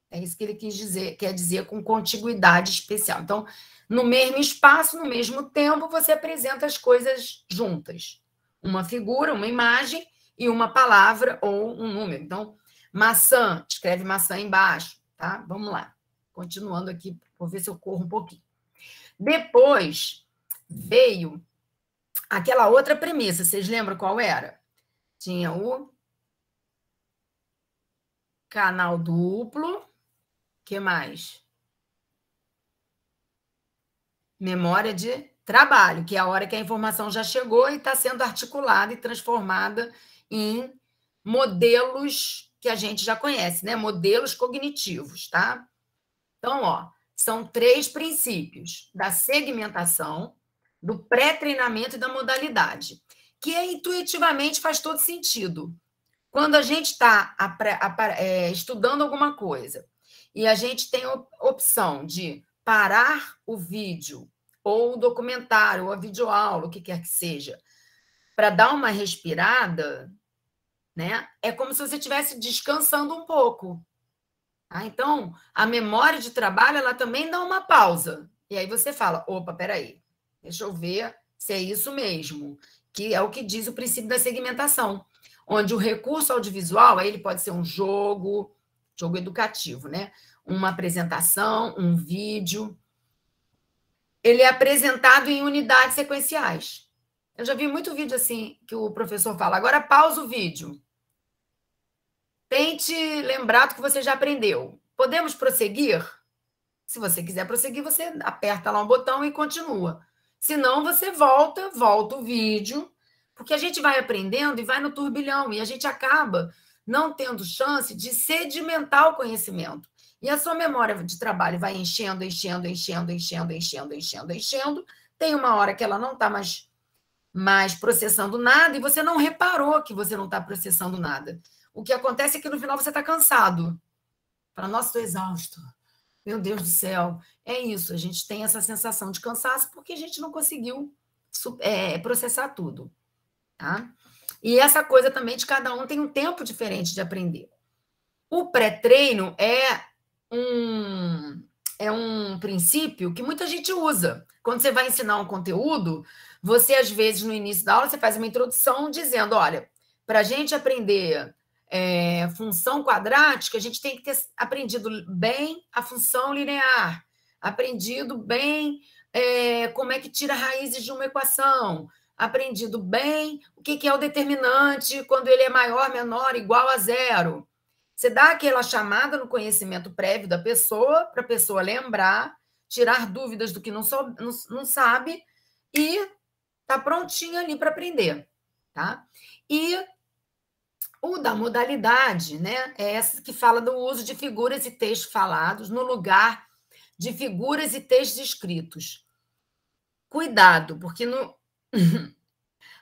É isso que ele quis dizer, quer dizer com contiguidade especial. Então, no mesmo espaço, no mesmo tempo, você apresenta as coisas juntas. Uma figura, uma imagem e uma palavra ou um número. Então, maçã, escreve maçã embaixo, tá? Vamos lá. Continuando aqui, vou ver se eu corro um pouquinho. Depois veio aquela outra premissa, vocês lembram qual era? tinha o canal duplo, que mais? Memória de trabalho, que é a hora que a informação já chegou e está sendo articulada e transformada em modelos que a gente já conhece, né? Modelos cognitivos, tá? Então, ó, são três princípios da segmentação, do pré-treinamento e da modalidade que intuitivamente faz todo sentido. Quando a gente está é, estudando alguma coisa e a gente tem a opção de parar o vídeo ou o documentário, ou a videoaula, o que quer que seja, para dar uma respirada, né? É como se você estivesse descansando um pouco. Tá? Então, a memória de trabalho ela também dá uma pausa. E aí você fala: opa, peraí, deixa eu ver se é isso mesmo que é o que diz o princípio da segmentação, onde o recurso audiovisual, aí ele pode ser um jogo, jogo educativo, né? Uma apresentação, um vídeo. Ele é apresentado em unidades sequenciais. Eu já vi muito vídeo assim que o professor fala: agora pausa o vídeo. Tente lembrar do que você já aprendeu. Podemos prosseguir? Se você quiser prosseguir, você aperta lá um botão e continua. Senão você volta, volta o vídeo, porque a gente vai aprendendo e vai no turbilhão e a gente acaba não tendo chance de sedimentar o conhecimento. E a sua memória de trabalho vai enchendo, enchendo, enchendo, enchendo, enchendo, enchendo, enchendo. Tem uma hora que ela não está mais, mais processando nada e você não reparou que você não está processando nada. O que acontece é que no final você está cansado. Para nós, estou exausto. Meu Deus do céu, é isso. A gente tem essa sensação de cansaço porque a gente não conseguiu é, processar tudo. Tá? E essa coisa também de cada um tem um tempo diferente de aprender. O pré-treino é um, é um princípio que muita gente usa. Quando você vai ensinar um conteúdo, você, às vezes, no início da aula, você faz uma introdução dizendo: olha, para a gente aprender é, função quadrática, a gente tem que ter aprendido bem a função linear, aprendido bem é, como é que tira raízes de uma equação, aprendido bem o que, que é o determinante quando ele é maior, menor, igual a zero. Você dá aquela chamada no conhecimento prévio da pessoa, para a pessoa lembrar, tirar dúvidas do que não, sou, não, não sabe e tá prontinha ali para aprender, tá? E o da modalidade, né? É essa que fala do uso de figuras e textos falados no lugar de figuras e textos escritos. Cuidado, porque no,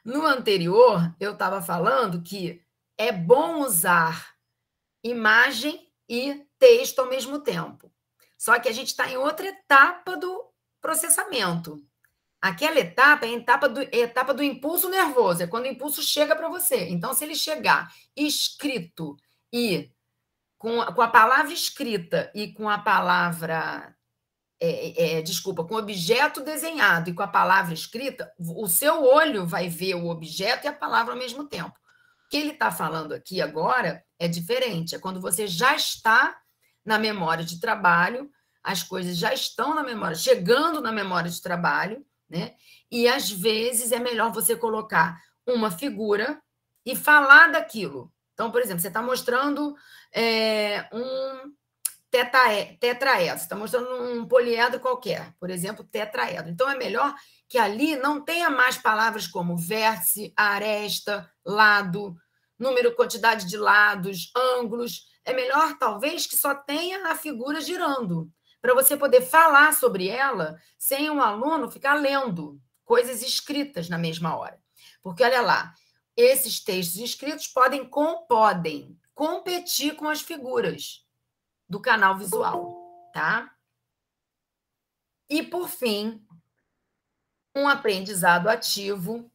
no anterior eu estava falando que é bom usar imagem e texto ao mesmo tempo. Só que a gente está em outra etapa do processamento. Aquela etapa é a etapa do, é a etapa do impulso nervoso, é quando o impulso chega para você. Então, se ele chegar escrito e com, com a palavra escrita e com a palavra. É, é, é, desculpa, com o objeto desenhado e com a palavra escrita, o seu olho vai ver o objeto e a palavra ao mesmo tempo. O que ele está falando aqui agora é diferente, é quando você já está na memória de trabalho, as coisas já estão na memória, chegando na memória de trabalho, né? E às vezes é melhor você colocar uma figura e falar daquilo. Então, por exemplo, você está mostrando é, um tetraedro, você está mostrando um poliedro qualquer, por exemplo, tetraedro. Então, é melhor que ali não tenha mais palavras como vértice, aresta, lado, número, quantidade de lados, ângulos. É melhor, talvez, que só tenha a figura girando para você poder falar sobre ela sem um aluno ficar lendo coisas escritas na mesma hora. Porque olha lá, esses textos escritos podem com podem competir com as figuras do canal visual, tá? E por fim, um aprendizado ativo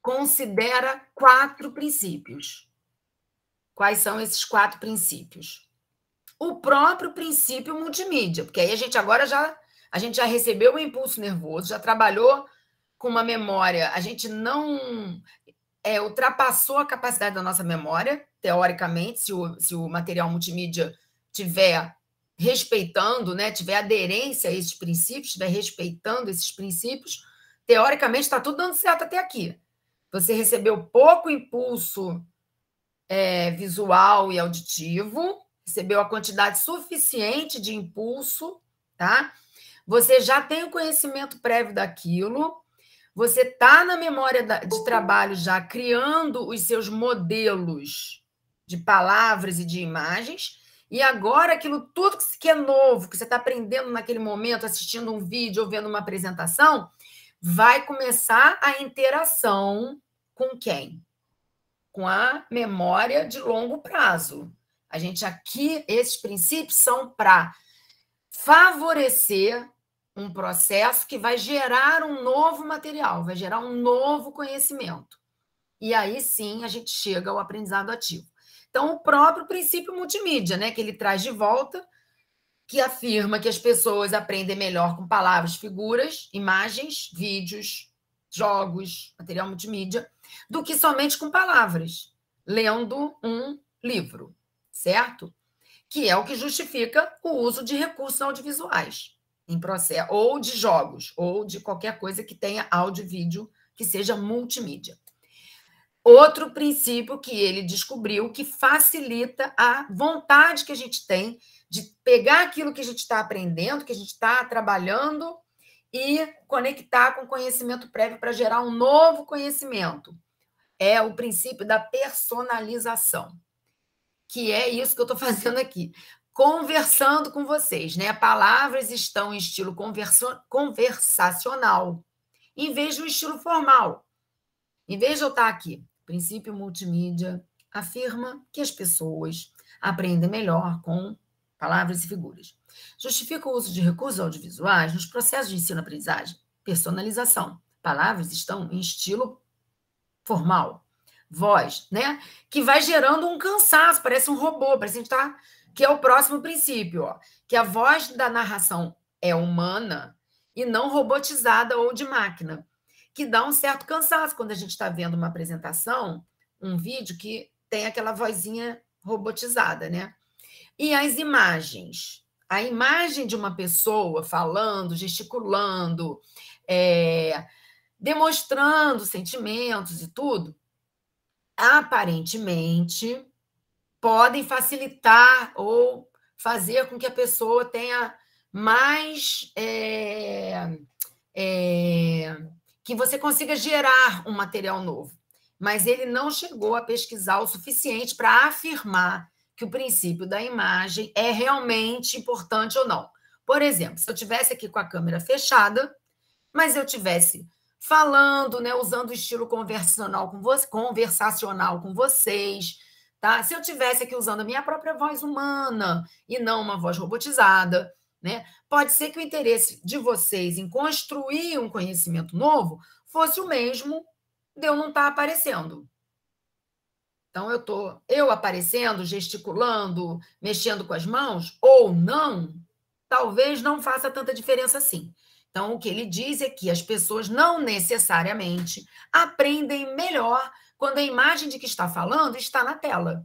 considera quatro princípios. Quais são esses quatro princípios? o próprio princípio multimídia, porque aí a gente agora já a gente já recebeu o um impulso nervoso, já trabalhou com uma memória, a gente não é, ultrapassou a capacidade da nossa memória, teoricamente, se o, se o material multimídia tiver respeitando, né, tiver aderência a esses princípios, estiver respeitando esses princípios, teoricamente está tudo dando certo até aqui. Você recebeu pouco impulso é, visual e auditivo, recebeu a quantidade suficiente de impulso, tá? Você já tem o conhecimento prévio daquilo, você está na memória de trabalho já criando os seus modelos de palavras e de imagens, e agora aquilo tudo que é novo, que você está aprendendo naquele momento, assistindo um vídeo ou vendo uma apresentação, vai começar a interação com quem? Com a memória de longo prazo, a gente aqui, esses princípios são para favorecer um processo que vai gerar um novo material, vai gerar um novo conhecimento. E aí sim a gente chega ao aprendizado ativo. Então, o próprio princípio multimídia, né, que ele traz de volta, que afirma que as pessoas aprendem melhor com palavras, figuras, imagens, vídeos, jogos, material multimídia, do que somente com palavras, lendo um livro certo? Que é o que justifica o uso de recursos audiovisuais em processo, ou de jogos, ou de qualquer coisa que tenha áudio e vídeo que seja multimídia. Outro princípio que ele descobriu que facilita a vontade que a gente tem de pegar aquilo que a gente está aprendendo, que a gente está trabalhando e conectar com conhecimento prévio para gerar um novo conhecimento. É o princípio da personalização que é isso que eu estou fazendo aqui. Conversando com vocês, né? Palavras estão em estilo conversacional, em vez do estilo formal. Em vez de eu estar tá aqui, princípio multimídia afirma que as pessoas aprendem melhor com palavras e figuras. Justifica o uso de recursos audiovisuais nos processos de ensino-aprendizagem, personalização. Palavras estão em estilo formal voz, né? Que vai gerando um cansaço, parece um robô, parece que tá que é o próximo princípio, ó, que a voz da narração é humana e não robotizada ou de máquina, que dá um certo cansaço quando a gente está vendo uma apresentação, um vídeo que tem aquela vozinha robotizada, né? E as imagens, a imagem de uma pessoa falando, gesticulando, é, demonstrando sentimentos e tudo, aparentemente podem facilitar ou fazer com que a pessoa tenha mais. É, é, que você consiga gerar um material novo. Mas ele não chegou a pesquisar o suficiente para afirmar que o princípio da imagem é realmente importante ou não. Por exemplo, se eu tivesse aqui com a câmera fechada, mas eu tivesse falando, né, usando o estilo conversacional com, você, conversacional com vocês, tá? Se eu tivesse aqui usando a minha própria voz humana e não uma voz robotizada, né? Pode ser que o interesse de vocês em construir um conhecimento novo fosse o mesmo de eu não estar tá aparecendo. Então eu tô eu aparecendo, gesticulando, mexendo com as mãos ou não, talvez não faça tanta diferença assim. Então, o que ele diz é que as pessoas não necessariamente aprendem melhor quando a imagem de que está falando está na tela.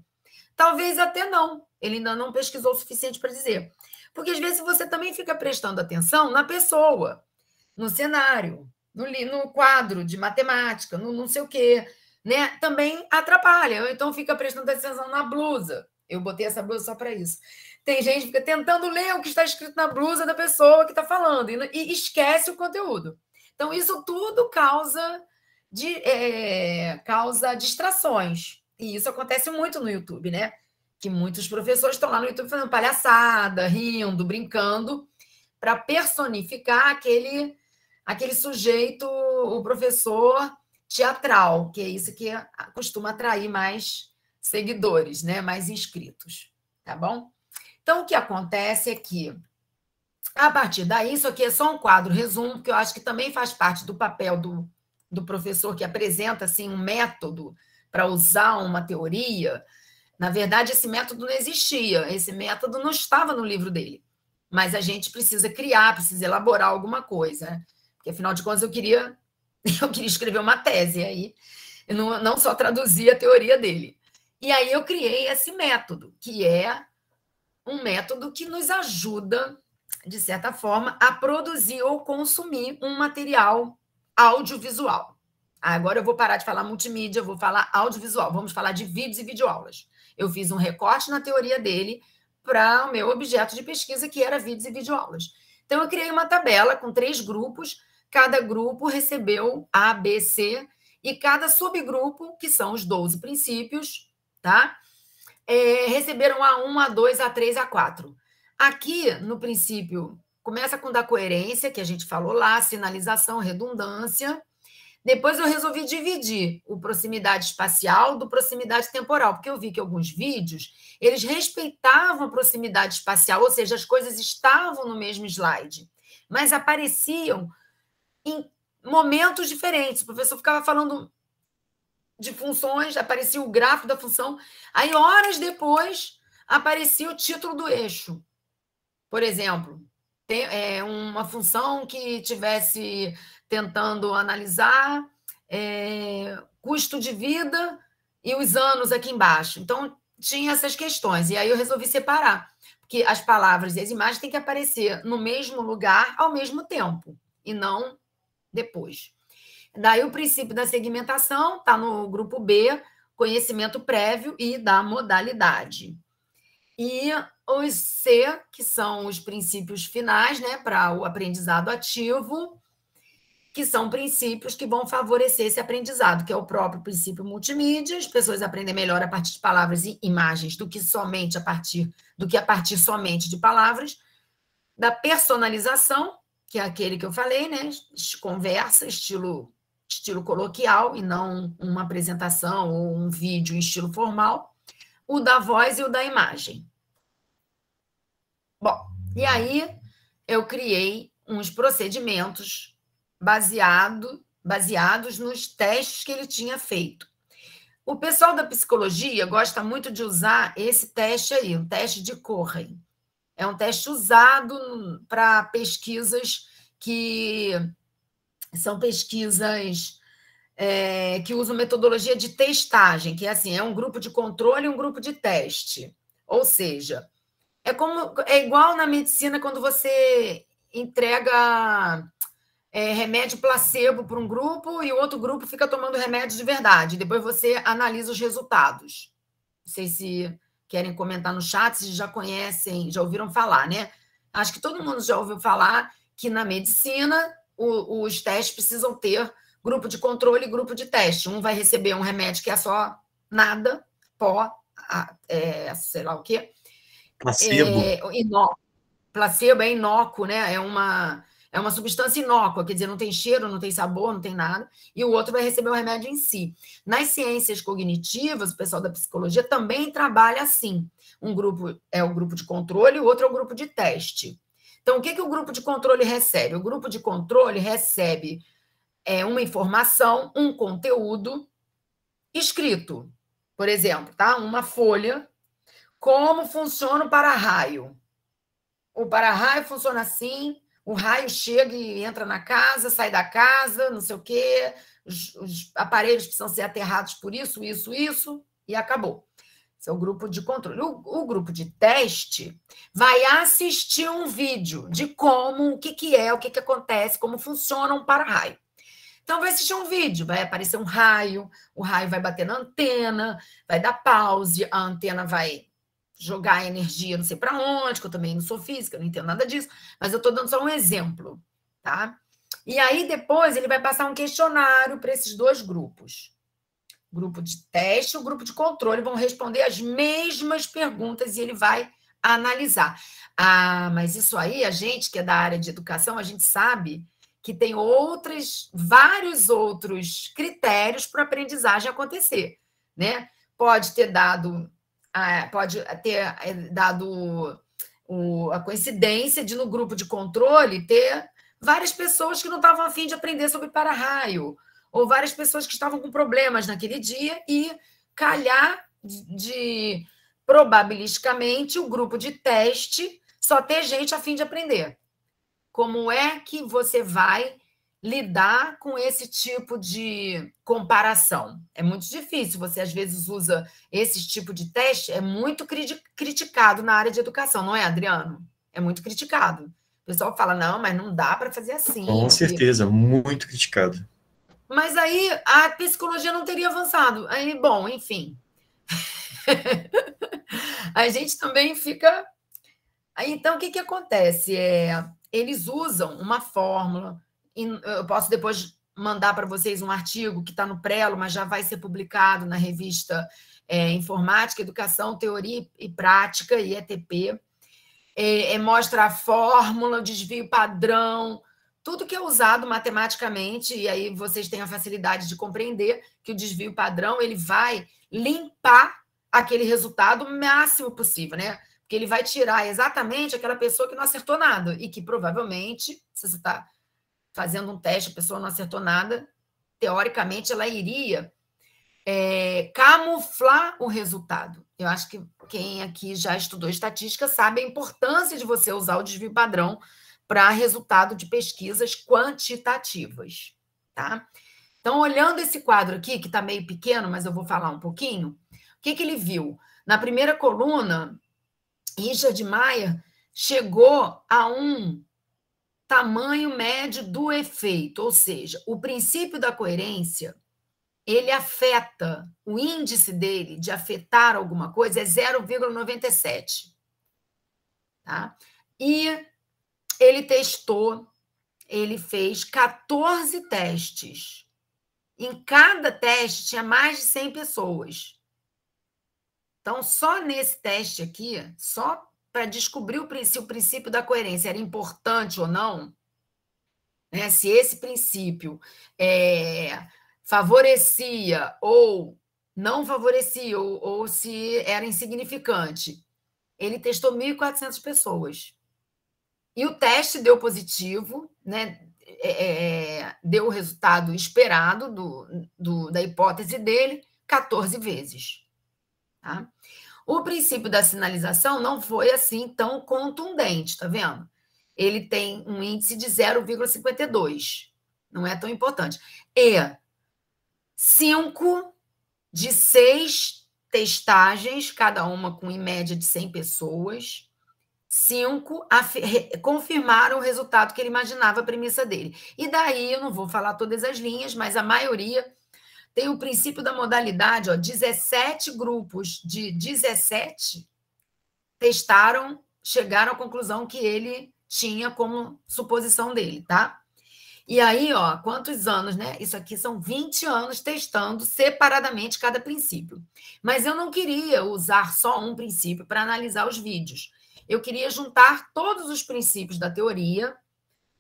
Talvez até não, ele ainda não pesquisou o suficiente para dizer. Porque às vezes você também fica prestando atenção na pessoa, no cenário, no, no quadro de matemática, no não sei o quê, né? Também atrapalha. Ou então fica prestando atenção na blusa. Eu botei essa blusa só para isso. Tem gente que fica tentando ler o que está escrito na blusa da pessoa que está falando e, e, esquece o conteúdo. Então, isso tudo causa, de, é, causa distrações. E isso acontece muito no YouTube, né? Que muitos professores estão lá no YouTube fazendo palhaçada, rindo, brincando, para personificar aquele, aquele sujeito, o professor teatral, que é isso que costuma atrair mais seguidores, né? Mais inscritos, tá bom? Então, o que acontece é que, a partir daí, isso aqui é só um quadro resumo, que eu acho que também faz parte do papel do, do professor que apresenta assim, um método para usar uma teoria. Na verdade, esse método não existia, esse método não estava no livro dele. Mas a gente precisa criar, precisa elaborar alguma coisa. Porque, afinal de contas, eu queria, eu queria escrever uma tese, aí não, não só traduzir a teoria dele. E aí eu criei esse método, que é um método que nos ajuda, de certa forma, a produzir ou consumir um material audiovisual. Ah, agora eu vou parar de falar multimídia, vou falar audiovisual, vamos falar de vídeos e videoaulas. Eu fiz um recorte na teoria dele para o meu objeto de pesquisa, que era vídeos e videoaulas. Então, eu criei uma tabela com três grupos, cada grupo recebeu A, B, C, e cada subgrupo, que são os 12 princípios, tá? é, receberam A1, A2, A3, A4. Aqui, no princípio, começa com da coerência, que a gente falou lá, sinalização, redundância. Depois eu resolvi dividir o proximidade espacial do proximidade temporal, porque eu vi que alguns vídeos eles respeitavam a proximidade espacial, ou seja, as coisas estavam no mesmo slide, mas apareciam em momentos diferentes. O professor ficava falando de funções, aparecia o gráfico da função. Aí, horas depois, aparecia o título do eixo. Por exemplo, tem, é, uma função que tivesse tentando analisar é, custo de vida e os anos aqui embaixo. Então, tinha essas questões. E aí eu resolvi separar, porque as palavras e as imagens têm que aparecer no mesmo lugar ao mesmo tempo, e não depois. Daí o princípio da segmentação está no grupo B, conhecimento prévio e da modalidade. E os C, que são os princípios finais né, para o aprendizado ativo, que são princípios que vão favorecer esse aprendizado, que é o próprio princípio multimídia, as pessoas aprendem melhor a partir de palavras e imagens do que somente a partir do que a partir somente de palavras, da personalização, que é aquele que eu falei, né? Conversa, estilo estilo coloquial e não uma apresentação ou um vídeo em estilo formal, o da voz e o da imagem. Bom, e aí eu criei uns procedimentos baseado, baseados nos testes que ele tinha feito. O pessoal da psicologia gosta muito de usar esse teste aí, um teste de Cohen. É um teste usado para pesquisas que são pesquisas é, que usam metodologia de testagem, que é assim, é um grupo de controle e um grupo de teste. Ou seja, é como é igual na medicina quando você entrega é, remédio placebo para um grupo e o outro grupo fica tomando remédio de verdade. Depois você analisa os resultados. Não sei se querem comentar no chat, se já conhecem, já ouviram falar, né? Acho que todo mundo já ouviu falar que na medicina o, os testes precisam ter grupo de controle e grupo de teste. Um vai receber um remédio que é só nada, pó, é, sei lá o quê. Placebo. É, inócuo. Placebo é inócuo, né? É uma, é uma substância inócua, quer dizer, não tem cheiro, não tem sabor, não tem nada. E o outro vai receber o remédio em si. Nas ciências cognitivas, o pessoal da psicologia também trabalha assim. Um grupo é o grupo de controle, o outro é o grupo de teste. Então, o que, que o grupo de controle recebe? O grupo de controle recebe é, uma informação, um conteúdo escrito, por exemplo, tá? Uma folha. Como funciona o para-raio? O para-raio funciona assim: o raio chega e entra na casa, sai da casa, não sei o quê, os, os aparelhos precisam ser aterrados por isso, isso, isso, e acabou. Esse é o grupo de controle. O, o, grupo de teste vai assistir um vídeo de como, o que, que é, o que, que acontece, como funciona um para-raio. Então, vai assistir um vídeo, vai aparecer um raio, o raio vai bater na antena, vai dar pause, a antena vai jogar energia não sei para onde, que eu também não sou física, não entendo nada disso, mas eu estou dando só um exemplo, tá? E aí, depois, ele vai passar um questionário para esses dois grupos grupo de teste e o grupo de controle vão responder as mesmas perguntas e ele vai analisar. Ah, mas isso aí, a gente que é da área de educação, a gente sabe que tem outros vários outros critérios para a aprendizagem acontecer, né? Pode ter dado, ah, é, pode ter é, dado a coincidência de no grupo de controle ter várias pessoas que não estavam afim de aprender sobre para-raio, ou várias pessoas que estavam com problemas naquele dia e calhar de, de probabilisticamente o grupo de teste só ter gente a fim de aprender. Como é que você vai lidar com esse tipo de comparação? É muito difícil. Você às vezes usa esse tipo de teste, é muito cri criticado na área de educação, não é, Adriano? É muito criticado. O pessoal fala: não, mas não dá para fazer assim. Com certeza, muito criticado. Mas aí a psicologia não teria avançado. Aí, bom, enfim. a gente também fica. Então, o que, que acontece? É, eles usam uma fórmula. Eu posso depois mandar para vocês um artigo que está no Prelo, mas já vai ser publicado na revista é, Informática, Educação, Teoria e Prática, IETP. É, é, mostra a fórmula, o desvio padrão, tudo que é usado matematicamente, e aí vocês têm a facilidade de compreender que o desvio padrão ele vai limpar aquele resultado o máximo possível, né? Porque ele vai tirar exatamente aquela pessoa que não acertou nada e que provavelmente, se você está fazendo um teste, a pessoa não acertou nada, teoricamente ela iria é, camuflar o resultado. Eu acho que quem aqui já estudou estatística sabe a importância de você usar o desvio padrão para resultado de pesquisas quantitativas, tá? Então, olhando esse quadro aqui, que está meio pequeno, mas eu vou falar um pouquinho, o que, que ele viu? Na primeira coluna, Richard Mayer chegou a um tamanho médio do efeito, ou seja, o princípio da coerência, ele afeta, o índice dele de afetar alguma coisa é 0,97. Tá? E ele testou, ele fez 14 testes. Em cada teste tinha mais de 100 pessoas. Então, só nesse teste aqui, só para descobrir o princípio, o princípio da coerência era importante ou não, né? se esse princípio é, favorecia ou não favorecia, ou, ou se era insignificante. Ele testou 1.400 pessoas. E o teste deu positivo, né? É, é, é, deu o resultado esperado do, do, da hipótese dele 14 vezes. Tá? O princípio da sinalização não foi assim tão contundente, tá vendo? Ele tem um índice de 0,52, não é tão importante. E 5 de 6 testagens, cada uma com em média de 100 pessoas, Cinco confirmaram o resultado que ele imaginava, a premissa dele. E daí, eu não vou falar todas as linhas, mas a maioria tem o princípio da modalidade, ó, 17 grupos de 17 testaram, chegaram à conclusão que ele tinha como suposição dele, tá? E aí, ó, quantos anos, né? Isso aqui são 20 anos testando separadamente cada princípio. Mas eu não queria usar só um princípio para analisar os vídeos eu queria juntar todos os princípios da teoria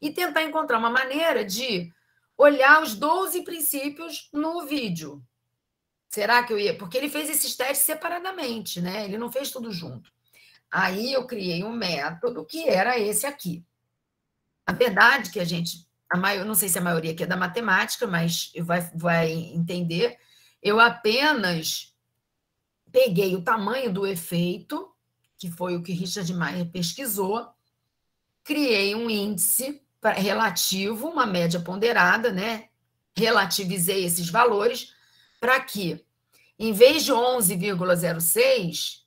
e tentar encontrar uma maneira de olhar os 12 princípios no vídeo. Será que eu ia? Porque ele fez esses testes separadamente, né? Ele não fez tudo junto. Aí eu criei um método que era esse aqui. A verdade é que a gente, a maior, não sei se a maioria aqui é da matemática, mas vai, vai entender, eu apenas peguei o tamanho do efeito que foi o que Richard Maier pesquisou, criei um índice relativo, uma média ponderada, né? Relativizei esses valores para que, em vez de 11,06,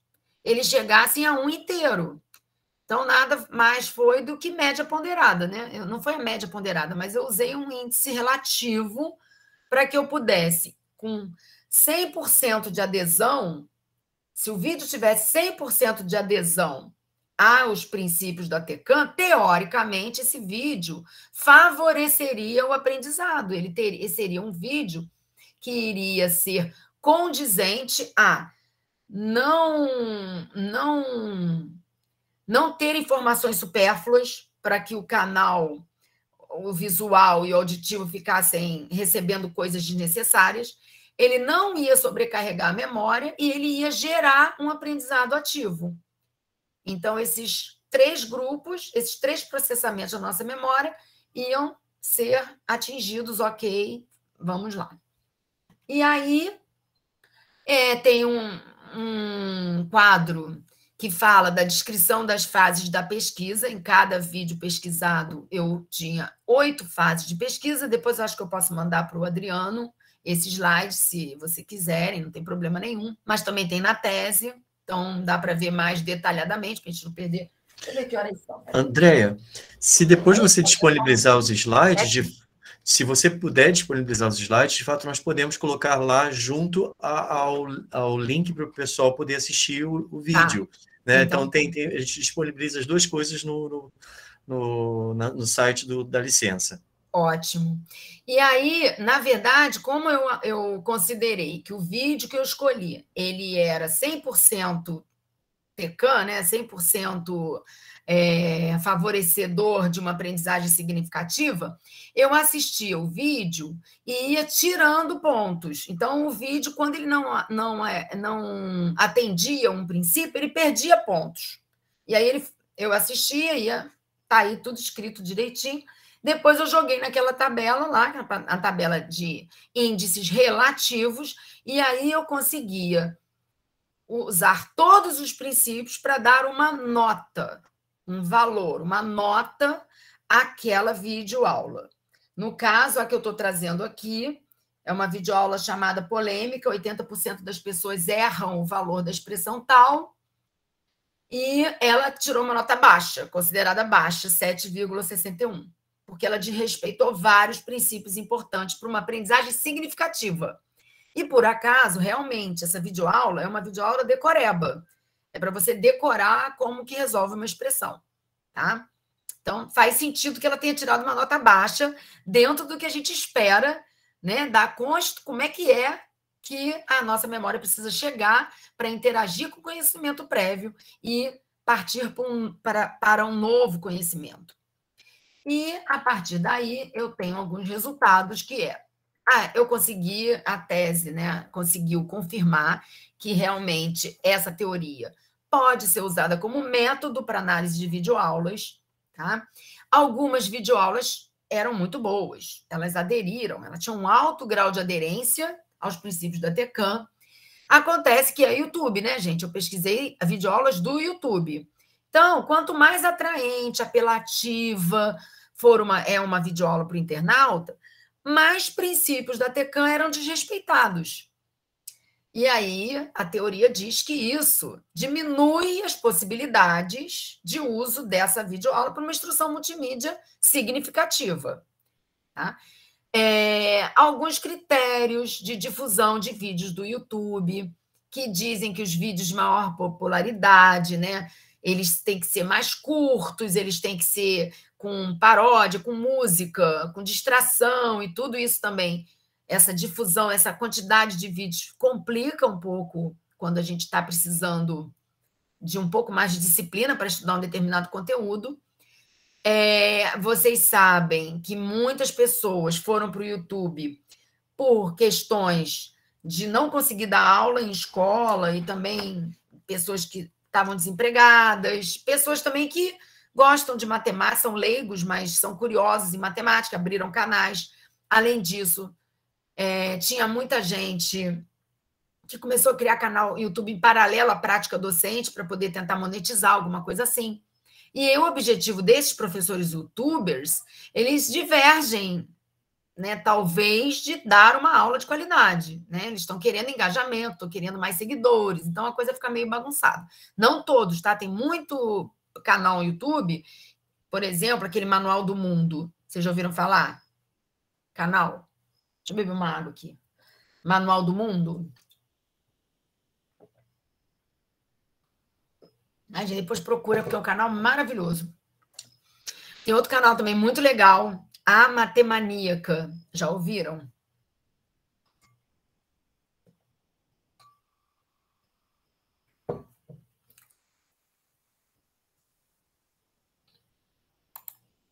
eles chegassem a um inteiro. Então, nada mais foi do que média ponderada, né? Eu, não foi a média ponderada, mas eu usei um índice relativo para que eu pudesse, com 100% de adesão, se o vídeo tiver 100% de adesão aos princípios da TECAM, teoricamente, esse vídeo favoreceria o aprendizado. Ele teria, seria um vídeo que iria ser condizente a não não não ter informações supérfluas para que o canal o visual e o auditivo ficassem recebendo coisas desnecessárias ele não ia sobrecarregar a memória e ele ia gerar um aprendizado ativo. Então, esses três grupos, esses três processamentos da nossa memória iam ser atingidos, ok, vamos lá. E aí é, tem um, um quadro que fala da descrição das fases da pesquisa. Em cada vídeo pesquisado, eu tinha oito fases de pesquisa. Depois eu acho que eu posso mandar para o Adriano esse slide, se você quiserem, não tem problema nenhum, mas também tem na tese, então dá para ver mais detalhadamente, para a gente não perder. Deixa eu ver que horas são. Andréia, se depois você disponibilizar os slides, de, é. se você puder disponibilizar os slides, de fato nós podemos colocar lá junto a, ao, ao link para o pessoal poder assistir o, o tá. vídeo. Tá. Né? Então, então tem, tem, a gente disponibiliza as duas coisas no, no, no, na, no site do, da licença. Ótimo. E aí, na verdade, como eu, eu considerei que o vídeo que eu escolhi, ele era 100% TECAN, né, 100% é, favorecedor de uma aprendizagem significativa, eu assistia o vídeo e ia tirando pontos. Então, o vídeo, quando ele não, não, é, não atendia um princípio, ele perdia pontos. E aí ele, eu assistia, ia, tá aí tudo escrito direitinho, depois eu joguei naquela tabela lá, é a tabela de índices relativos, e aí eu conseguia usar todos os princípios para dar uma nota, um valor, uma nota àquela videoaula. No caso, a que eu estou trazendo aqui é uma videoaula chamada Polêmica: 80% das pessoas erram o valor da expressão tal. E ela tirou uma nota baixa, considerada baixa, 7,61 porque ela desrespeitou vários princípios importantes para uma aprendizagem significativa. E por acaso, realmente, essa videoaula é uma videoaula decoreba. É para você decorar como que resolve uma expressão, tá? Então, faz sentido que ela tenha tirado uma nota baixa dentro do que a gente espera, né, da const... como é que é que a nossa memória precisa chegar para interagir com o conhecimento prévio e partir para um, para, para um novo conhecimento. E a partir daí eu tenho alguns resultados que é ah, eu consegui a tese, né? Conseguiu confirmar que realmente essa teoria pode ser usada como método para análise de videoaulas, tá? Algumas videoaulas eram muito boas, elas aderiram, elas tinham um alto grau de aderência aos princípios da TECAM. Acontece que a é YouTube, né, gente? Eu pesquisei videoaulas do YouTube. Então, quanto mais atraente, apelativa for uma, é uma videoaula para o internauta, mais princípios da TECAM eram desrespeitados. E aí, a teoria diz que isso diminui as possibilidades de uso dessa videoaula para uma instrução multimídia significativa. Tá? É, alguns critérios de difusão de vídeos do YouTube, que dizem que os vídeos de maior popularidade, né? eles têm que ser mais curtos, eles têm que ser com paródia, com música, com distração e tudo isso também. Essa difusão, essa quantidade de vídeos complica um pouco quando a gente está precisando de um pouco mais de disciplina para estudar um determinado conteúdo. É, vocês sabem que muitas pessoas foram para o YouTube por questões de não conseguir dar aula em escola e também pessoas que estavam desempregadas, pessoas também que gostam de matemática, são leigos, mas são curiosos em matemática, abriram canais. Além disso, é, tinha muita gente que começou a criar canal YouTube em paralelo à prática docente para poder tentar monetizar alguma coisa assim. E o objetivo desses professores youtubers, eles divergem né, talvez de dar uma aula de qualidade, né? Eles estão querendo engajamento, estão querendo mais seguidores, então a coisa fica meio bagunçada. Não todos, tá? Tem muito canal no YouTube, por exemplo, aquele Manual do Mundo. Vocês já ouviram falar? Canal. Deixa eu beber uma água aqui. Manual do Mundo. A gente depois procura, porque é um canal maravilhoso. Tem outro canal também muito legal, a Matemaníaca, já ouviram?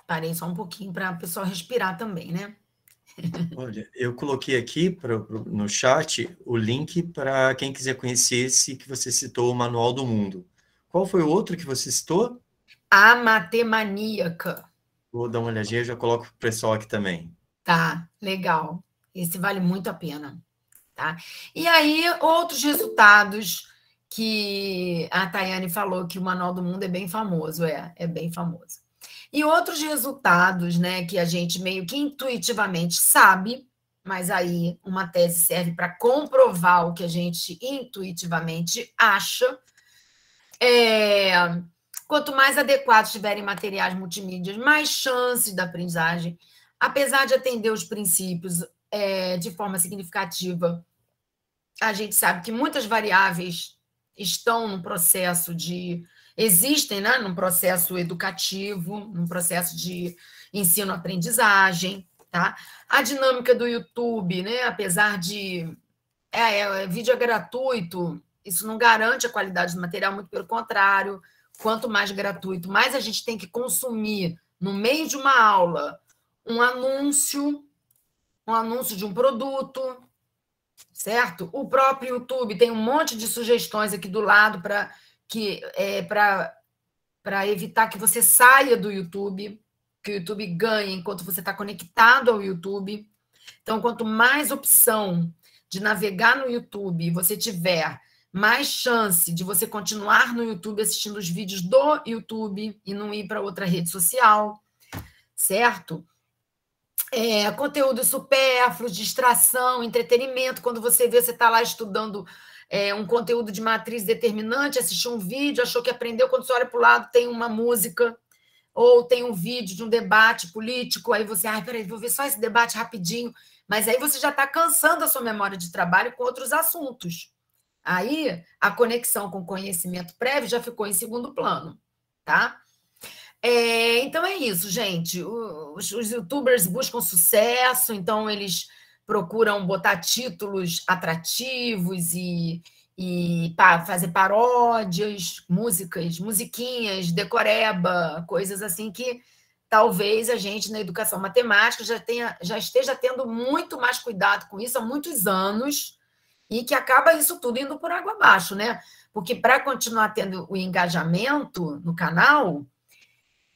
Parei só um pouquinho para a pessoa respirar também, né? Olha, eu coloquei aqui pro, pro, no chat o link para quem quiser conhecer esse que você citou, o Manual do Mundo. Qual foi o outro que você citou? A Matemaníaca. Vou dar uma olhadinha e já coloco para o pessoal aqui também. Tá, legal. Esse vale muito a pena. Tá? E aí, outros resultados que a Tayane falou que o Manual do Mundo é bem famoso, é, é bem famoso. E outros resultados, né, que a gente meio que intuitivamente sabe, mas aí uma tese serve para comprovar o que a gente intuitivamente acha. É, Quanto mais adequados tiverem materiais multimídias, mais chances da aprendizagem, apesar de atender os princípios é, de forma significativa. A gente sabe que muitas variáveis estão no processo de existem, né, num processo educativo, num processo de ensino-aprendizagem, tá? A dinâmica do YouTube, né, apesar de é, é, é vídeo é gratuito, isso não garante a qualidade do material, muito pelo contrário, quanto mais gratuito, mais a gente tem que consumir no meio de uma aula um anúncio, um anúncio de um produto, certo? O próprio YouTube tem um monte de sugestões aqui do lado para que é, para evitar que você saia do YouTube, que o YouTube ganhe enquanto você está conectado ao YouTube. Então, quanto mais opção de navegar no YouTube você tiver mais chance de você continuar no YouTube assistindo os vídeos do YouTube e não ir para outra rede social, certo? É, conteúdo supérfluo, distração, entretenimento. Quando você vê, você está lá estudando é, um conteúdo de matriz determinante, assistiu um vídeo, achou que aprendeu, quando você olha para o lado, tem uma música ou tem um vídeo de um debate político, aí você, ai, peraí, vou ver só esse debate rapidinho. Mas aí você já está cansando a sua memória de trabalho com outros assuntos. Aí a conexão com conhecimento prévio já ficou em segundo plano, tá? É, então é isso, gente. Os, os youtubers buscam sucesso, então eles procuram botar títulos atrativos e, e fazer paródias, músicas, musiquinhas, decoreba, coisas assim que talvez a gente na educação matemática já, tenha, já esteja tendo muito mais cuidado com isso há muitos anos e que acaba isso tudo indo por água abaixo, né? Porque para continuar tendo o engajamento no canal,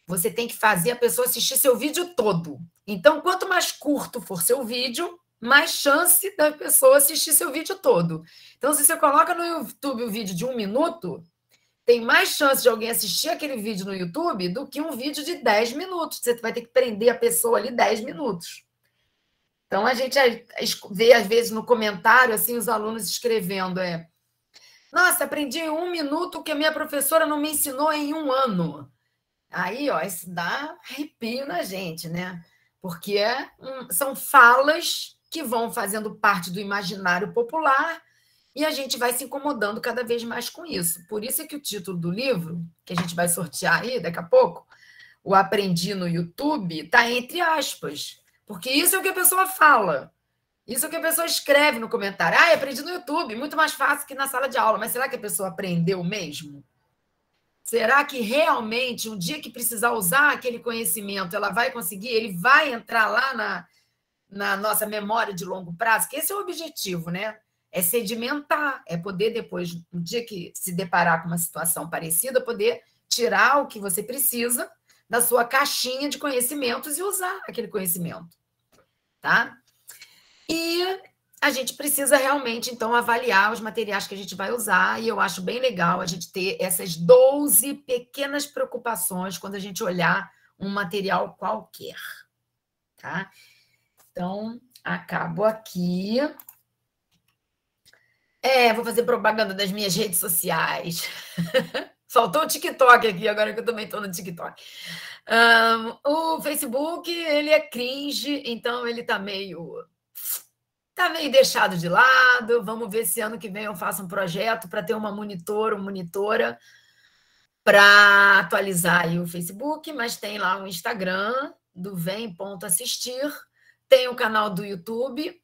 você tem que fazer a pessoa assistir seu vídeo todo. Então, quanto mais curto for seu vídeo, mais chance da pessoa assistir seu vídeo todo. Então, se você coloca no YouTube um vídeo de um minuto, tem mais chance de alguém assistir aquele vídeo no YouTube do que um vídeo de 10 minutos. Você vai ter que prender a pessoa ali 10 minutos. Então a gente eh, vê às vezes no comentário assim os alunos escrevendo é nossa, aprendi em um minuto que a minha professora não me ensinou em um ano. Aí, ó, isso dá arrepio na gente, né? Porque é um, são falas que vão fazendo parte do imaginário popular e a gente vai se incomodando cada vez mais com isso. Por isso é que o título do livro, que a gente vai sortear aí daqui a pouco, o Aprendi no YouTube, está entre aspas. Porque isso é o que a pessoa fala. Isso é o que a pessoa escreve no comentário. Ah, aprendi no YouTube, muito mais fácil que na sala de aula. Mas será que a pessoa aprendeu mesmo? Será que realmente, um dia que precisar usar aquele conhecimento, ela vai conseguir? Ele vai entrar lá na, na nossa memória de longo prazo? Que esse é o objetivo, né? É sedimentar, é poder depois, um dia que se deparar com uma situação parecida, poder tirar o que você precisa da sua caixinha de conhecimentos e usar aquele conhecimento tá? E a gente precisa realmente, então, avaliar os materiais que a gente vai usar, e eu acho bem legal a gente ter essas 12 pequenas preocupações quando a gente olhar um material qualquer, tá? Então, acabo aqui. É, vou fazer propaganda das minhas redes sociais. Soltou o TikTok aqui, agora que eu também estou no TikTok. Um, o Facebook, ele é cringe, então ele está meio. Está meio deixado de lado. Vamos ver se ano que vem eu faço um projeto para ter uma monitora, uma monitora, para atualizar o Facebook, mas tem lá o um Instagram do vem.assistir, tem o canal do YouTube,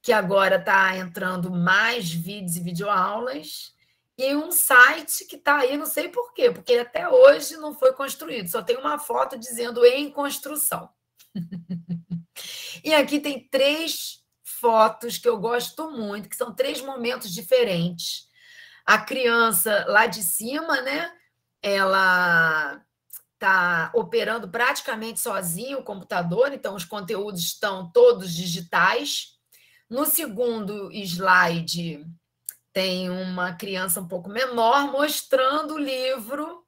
que agora está entrando mais vídeos e videoaulas e um site que está aí, não sei por quê, porque até hoje não foi construído, só tem uma foto dizendo em construção. e aqui tem três fotos que eu gosto muito, que são três momentos diferentes. A criança lá de cima, né? Ela está operando praticamente sozinha o computador, então os conteúdos estão todos digitais. No segundo slide, tem uma criança um pouco menor mostrando o livro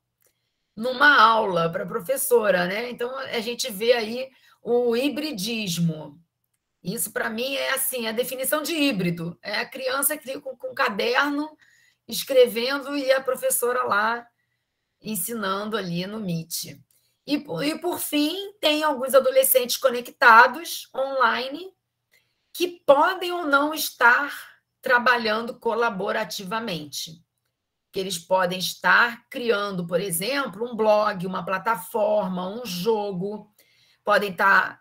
numa aula para a professora, né? Então a gente vê aí o hibridismo. Isso para mim é assim, é a definição de híbrido. É a criança que com, com caderno escrevendo e a professora lá ensinando ali no Meet. E, e por fim, tem alguns adolescentes conectados online que podem ou não estar trabalhando colaborativamente. Que eles podem estar criando, por exemplo, um blog, uma plataforma, um jogo, podem estar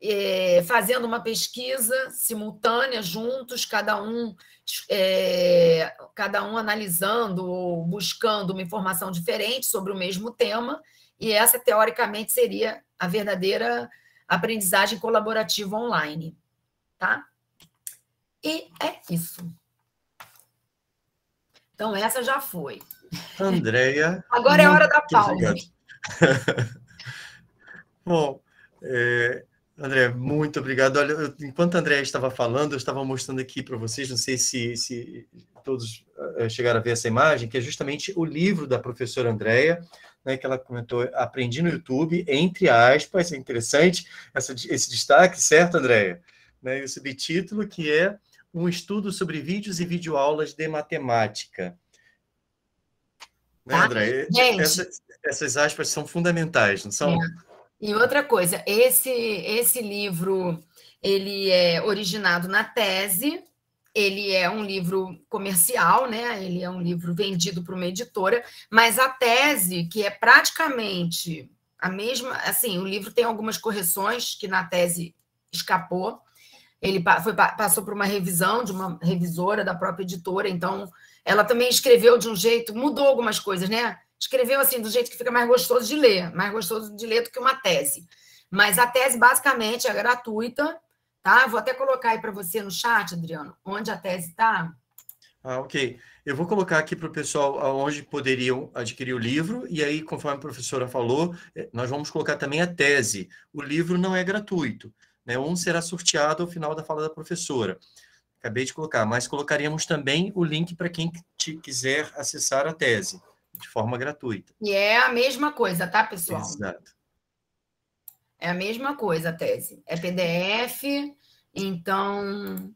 é, fazendo uma pesquisa simultânea juntos, cada um é, cada um analisando ou buscando uma informação diferente sobre o mesmo tema, e essa teoricamente seria a verdadeira aprendizagem colaborativa online, tá? E é isso. Então, essa já foi. Andréia. Agora é hora da pausa. Bom, é, André, muito obrigado. Olha, eu, enquanto a Andréia estava falando, eu estava mostrando aqui para vocês, não sei se, se todos é, chegaram a ver essa imagem, que é justamente o livro da professora Andréia, né, que ela comentou, Aprendi no YouTube, entre aspas, é interessante essa, esse destaque, certo, Andréia? Né, e o subtítulo que é um estudo sobre vídeos e videoaulas de matemática. Né, tá? André? Gente, Essa, essas aspas são fundamentais, não são? É. E outra coisa, esse, esse livro ele é originado na tese, ele é um livro comercial, né? Ele é um livro vendido para uma editora, mas a tese, que é praticamente a mesma, assim, o livro tem algumas correções que na tese escapou, ele foi, passou por uma revisão de uma revisora da própria editora, então ela também escreveu de um jeito, mudou algumas coisas, né? Escreveu assim, do jeito que fica mais gostoso de ler, mais gostoso de ler do que uma tese. Mas a tese, basicamente, é gratuita, tá? Vou até colocar aí para você no chat, Adriano, onde a tese está. Ah, ok. Eu vou colocar aqui para o pessoal onde poderiam adquirir o livro, e aí, conforme a professora falou, eh, nós vamos colocar também a tese. O livro não é gratuito. Né? Um será sorteado ao final da fala da professora. Acabei de colocar, mas colocaríamos também o link para quem quiser acessar a tese, de forma gratuita. E é a mesma coisa, tá, pessoal? Exato. É a mesma coisa a tese. É PDF, então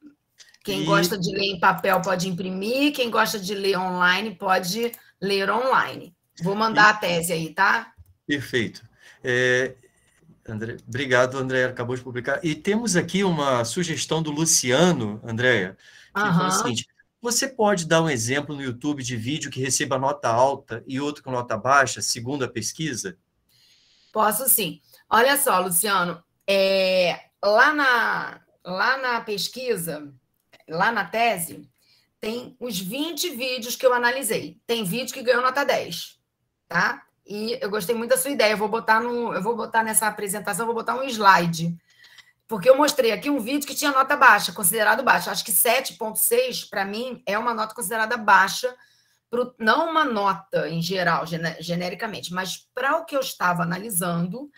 quem e... gosta de ler em papel pode imprimir, quem gosta de ler online pode ler online. Vou mandar e... a tese aí, tá? Perfeito. É, André, obrigado, Andréia, acabou de publicar. E temos aqui uma sugestão do Luciano, Andréia, que uhum. fala o seguinte, você pode dar um exemplo no YouTube de vídeo que receba nota alta e outro com nota baixa, segundo a pesquisa? Posso sim. Olha só, Luciano, é, lá, na, lá na pesquisa, lá na tese, tem os 20 vídeos que eu analisei. Tem vídeo que ganhou nota 10, tá? E eu gostei muito da sua ideia. Eu vou botar, no, eu vou botar nessa apresentação, vou botar um slide. Porque eu mostrei aqui um vídeo que tinha nota baixa, considerado baixa. Acho que 7,6, para mim, é uma nota considerada baixa, pro, não uma nota em geral, gene, genericamente, mas para o que eu estava analisando,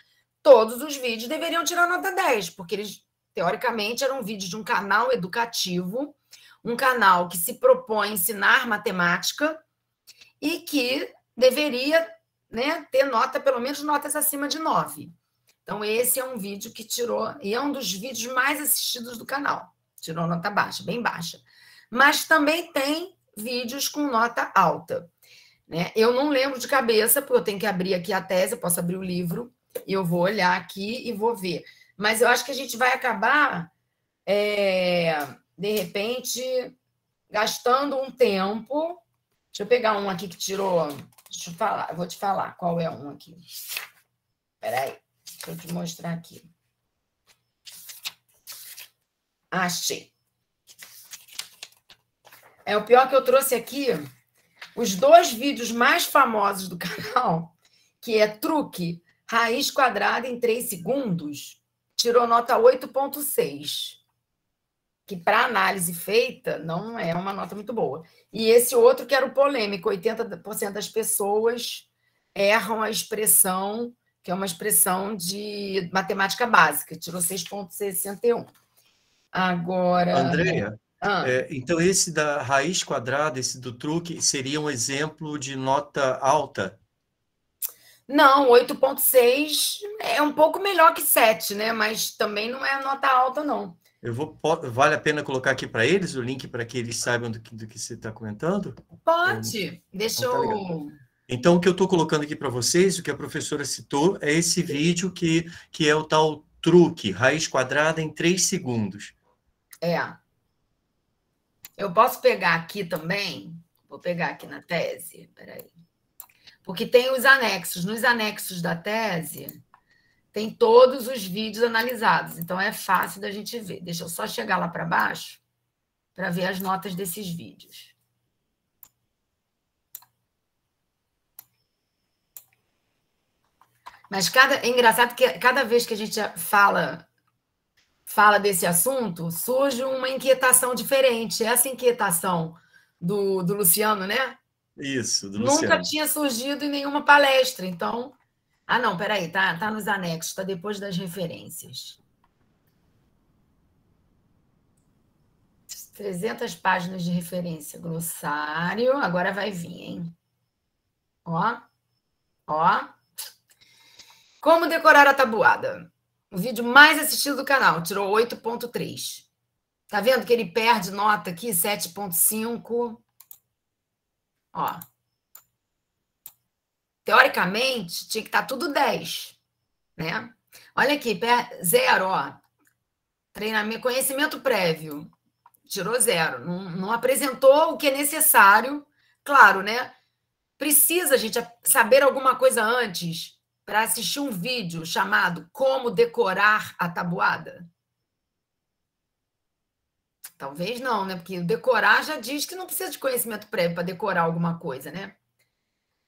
todos os vídeos deveriam tirar nota 10, porque eles, teoricamente, eram vídeos de um canal educativo, um canal que se propõe a ensinar matemática e que deveria né, ter nota, pelo menos notas acima de 9. Então, esse é um vídeo que tirou, e é um dos vídeos mais assistidos do canal. Tirou nota baixa, bem baixa. Mas também tem vídeos com nota alta. Né? Eu não lembro de cabeça, porque eu tenho que abrir aqui a tese, eu posso abrir o livro, e eu vou olhar aqui e vou ver. Mas eu acho que a gente vai acabar, é, de repente, gastando um tempo. Deixa eu pegar um aqui que tirou Deixa eu falar, eu vou te falar qual é um aqui. Peraí, deixa eu te mostrar aqui. Achei. É o pior que eu trouxe aqui os dois vídeos mais famosos do canal, que é truque raiz quadrada em 3 segundos, tirou nota 8.6, que para análise feita não é uma nota muito boa. E esse outro que era o polêmico, 80% das pessoas erram a expressão, que é uma expressão de matemática básica, tirou 6,61. Agora. Andréia, ah. é, então esse da raiz quadrada, esse do truque, seria um exemplo de nota alta? Não, 8,6 é um pouco melhor que 7, né? Mas também não é nota alta, não. Eu vou, vale a pena colocar aqui para eles o link para que eles saibam do que, do que você está comentando? Pode, então, deixa tá eu. então, o que eu estou colocando aqui para vocês, o que a professora citou, é esse vídeo que, que é o tal truque, raiz quadrada em 3 segundos. É. Eu posso pegar aqui também? Vou pegar aqui na tese, peraí. Porque tem os anexos. Nos anexos da tese, tem todos os vídeos analisados, então é fácil da gente ver. Deixa eu só chegar lá para baixo para ver as notas desses vídeos. Mas cada, é engraçado que cada vez que a gente fala fala desse assunto, surge uma inquietação diferente. Essa inquietação do, do Luciano, né? Isso, do Nunca Luciano. Nunca tinha surgido em nenhuma palestra. Então, ah, não, peraí, tá, tá nos anexos, tá depois das referências. 300 páginas de referência, glossário, agora vai vir, hein? Ó, ó. Como decorar a tabuada? O vídeo mais assistido do canal, tirou 8.3. Tá vendo que ele perde nota aqui, 7.5. Ó, teoricamente, tinha que estar tá tudo 10, né? Olha aqui, zero, ó. Treinamento, conhecimento prévio. Tirou zero. Não, não apresentou o que é necessário. Claro, né? Precisa, gente, saber alguma coisa antes para assistir um vídeo chamado Como Decorar a Tabuada? Talvez não, né? Porque decorar já diz que não precisa de conhecimento prévio para decorar alguma coisa, né?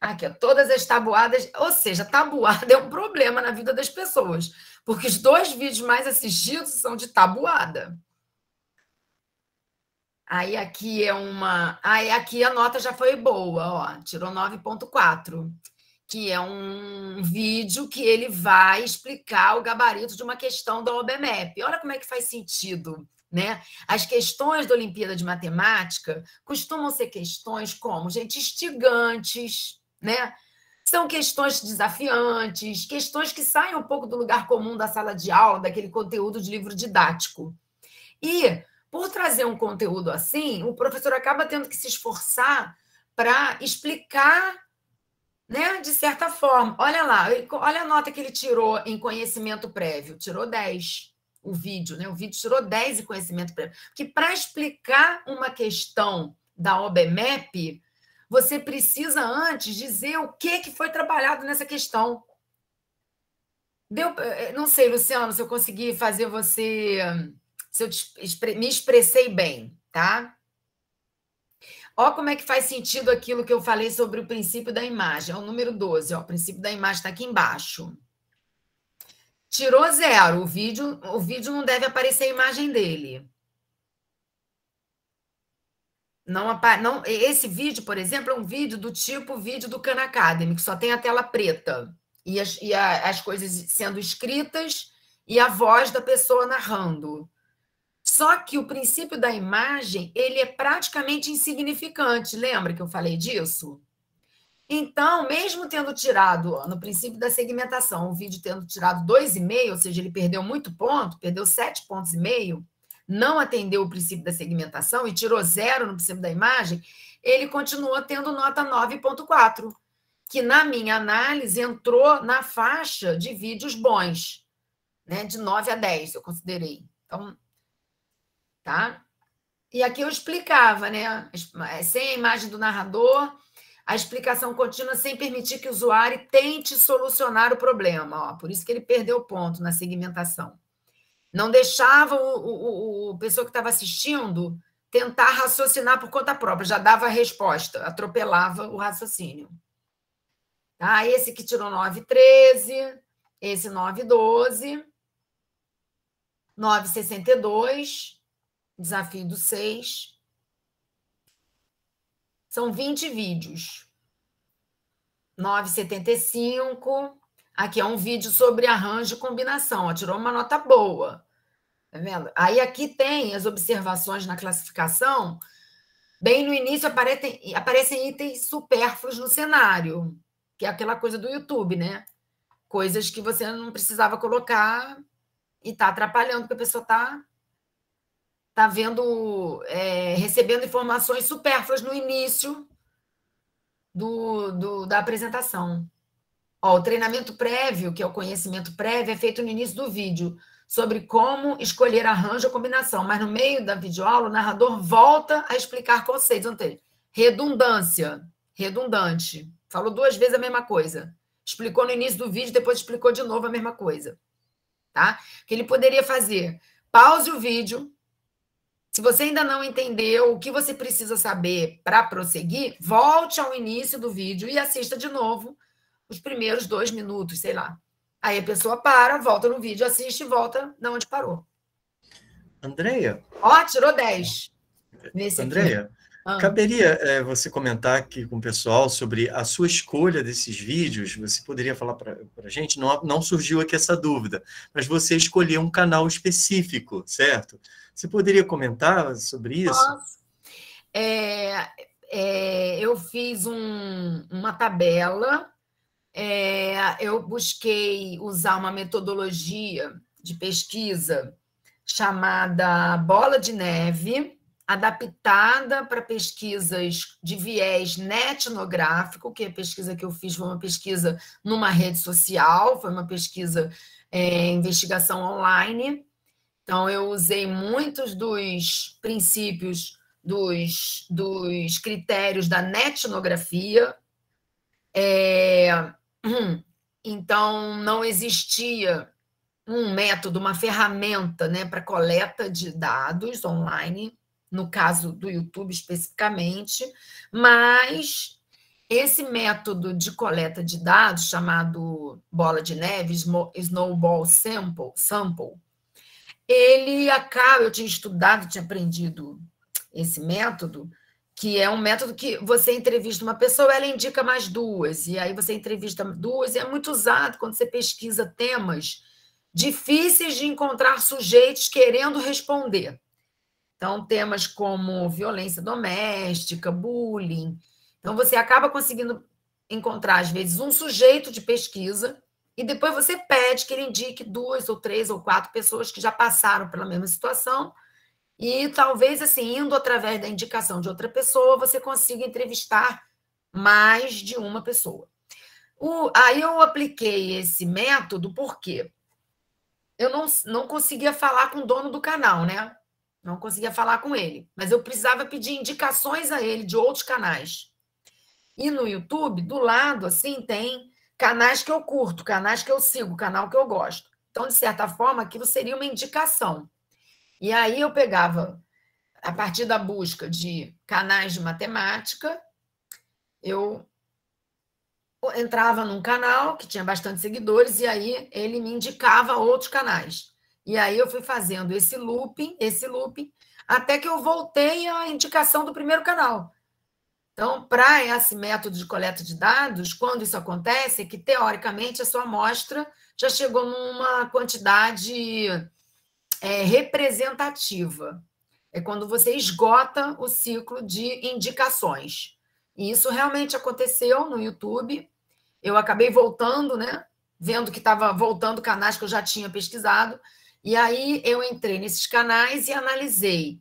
Aqui, ó, todas as tabuadas, ou seja, tabuada é um problema na vida das pessoas, porque os dois vídeos mais assistidos são de tabuada. Aí aqui é uma. Aí aqui a nota já foi boa, ó. Tirou 9,4, que é um vídeo que ele vai explicar o gabarito de uma questão da OBMEP. Olha como é que faz sentido. Né? As questões da Olimpíada de Matemática costumam ser questões como, gente, instigantes, né? São questões desafiantes, questões que saem um pouco do lugar comum da sala de aula, daquele conteúdo de livro didático. E, por trazer um conteúdo assim, o professor acaba tendo que se esforçar para explicar, né, de certa forma. Olha lá, olha a nota que ele tirou em conhecimento prévio, tirou 10 o vídeo, né? O vídeo tirou 10 em conhecimento prévio. Que para explicar uma questão da OBMEP, você precisa antes dizer o que, que foi trabalhado nessa questão. Deu, eh, não sei, Luciano, se eu consegui fazer você. Se eu me expressei bem, tá? Ó, como é que faz sentido aquilo que eu falei sobre o princípio da imagem. É o número 12, ó. O princípio da imagem está aqui embaixo. Tirou zero. O vídeo, o vídeo não deve aparecer a imagem dele. Não, não, esse vídeo, por exemplo, é um vídeo do tipo vídeo do Khan Academy, que só tem a tela preta e as, e a, as coisas sendo escritas e a voz da pessoa narrando. Só que o princípio da imagem, ele é praticamente insignificante. Lembra que eu falei disso? Então, mesmo tendo tirado, no princípio da segmentação, o vídeo tendo tirado 2,5, ou seja, ele perdeu muito ponto, perdeu 7,5 pontos e meio, não atendeu o princípio da segmentação e tirou zero no princípio da imagem, ele continua tendo nota 9,4, que na minha análise entrou na faixa de vídeos bons, né? De 9 a 10, eu considerei. Então, tá? E aqui eu explicava, né? É, sem a imagem do narrador, a explicação contínua sem permitir que o usuário tente solucionar o problema. Ó, por isso que ele perdeu o ponto na segmentação. Não deixava o, o, o pessoa que estava assistindo tentar raciocinar por conta própria, já dava a resposta, atropelava o raciocínio. Ah, esse que tirou 9,13, esse 9,12, 9,62, desafio do 6. São 20 vídeos. 9,75, Aqui é um vídeo sobre arranjo e combinação, ó, tirou uma nota boa. Tá vendo? Aí aqui tem as observações na classificação. Bem no início aparecem, aparecem itens supérfluos no cenário, que é aquela coisa do YouTube, né? Coisas que você não precisava colocar e tá atrapalhando, porque a pessoa tá, tá vendo, é, recebendo informações supérfluas no início do, do da apresentação. Ó, o treinamento prévio, que é o conhecimento prévio, é feito no início do vídeo, sobre como escolher arranjo ou combinação. Mas no meio da videoaula, o narrador volta a explicar conceitos anteriores. Então, redundância, redundante. Falou duas vezes a mesma coisa. Explicou no início do vídeo, depois explicou de novo a mesma coisa. Tá? O que ele poderia fazer? Pause o vídeo. Se você ainda não entendeu o que você precisa saber para prosseguir, volte ao início do vídeo e assista de novo os primeiros dois minutos, sei lá. Aí a pessoa para, volta no vídeo, assiste e volta de onde parou. Andreia? Ó, tirou 10. Nesse Andreia, ah. caberia é, você comentar aqui com o pessoal sobre a sua escolha desses vídeos? Você poderia falar para a gente? Não, não surgiu aqui essa dúvida, mas você escolheu um canal específico, certo? Você poderia comentar sobre isso? Posso. É, é, eu fiz um, uma tabela é, eu busquei usar uma metodologia de pesquisa chamada bola de neve, adaptada para pesquisas de viés netnográfico que é a pesquisa que eu fiz foi uma pesquisa numa rede social, foi uma pesquisa é, investigação online. Então, eu usei muitos dos princípios dos, dos critérios da netnografia, é, então, não existia um método, uma ferramenta né, para coleta de dados online, no caso do YouTube especificamente, mas esse método de coleta de dados, chamado bola de neve, snowball sample, sample ele acaba. Eu tinha estudado, tinha aprendido esse método, que é um método que você entrevista uma pessoa, ela indica mais duas, e aí você entrevista duas, e é muito usado quando você pesquisa temas difíceis de encontrar sujeitos querendo responder. Então, temas como violência doméstica, bullying. Então, você acaba conseguindo encontrar, às vezes, um sujeito de pesquisa, e depois você pede que ele indique duas ou três ou quatro pessoas que já passaram pela mesma situação e talvez, assim, indo através da indicação de outra pessoa, você consiga entrevistar mais de uma pessoa. O, aí eu apliquei esse método porque eu não, não conseguia falar com o dono do canal, né? Não conseguia falar com ele, mas eu precisava pedir indicações a ele de outros canais. E no YouTube, do lado, assim, tem canais que eu curto, canais que eu sigo, canal que eu gosto. Então, de certa forma, aquilo seria uma indicação. E aí eu pegava, a partir da busca de canais de matemática, eu entrava num canal que tinha bastante seguidores e aí ele me indicava outros canais. E aí eu fui fazendo esse looping, esse looping, até que eu voltei à indicação do primeiro canal. Então, para esse método de coleta de dados, quando isso acontece, é que teoricamente a sua amostra já chegou numa quantidade é, representativa. É quando você esgota o ciclo de indicações. E isso realmente aconteceu no YouTube. Eu acabei voltando, né? Vendo que estava voltando canais que eu já tinha pesquisado. E aí eu entrei nesses canais e analisei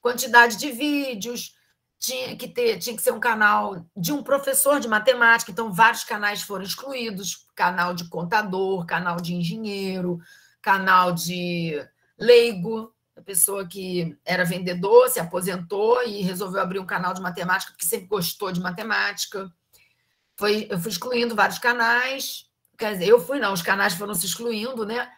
quantidade de vídeos. Tinha que ter, tinha que ser um canal de um professor de matemática, então vários canais foram excluídos: canal de contador, canal de engenheiro, canal de leigo, a pessoa que era vendedor, se aposentou e resolveu abrir um canal de matemática porque sempre gostou de matemática. Foi, eu fui excluindo vários canais, quer dizer, eu fui não, os canais foram se excluindo, né?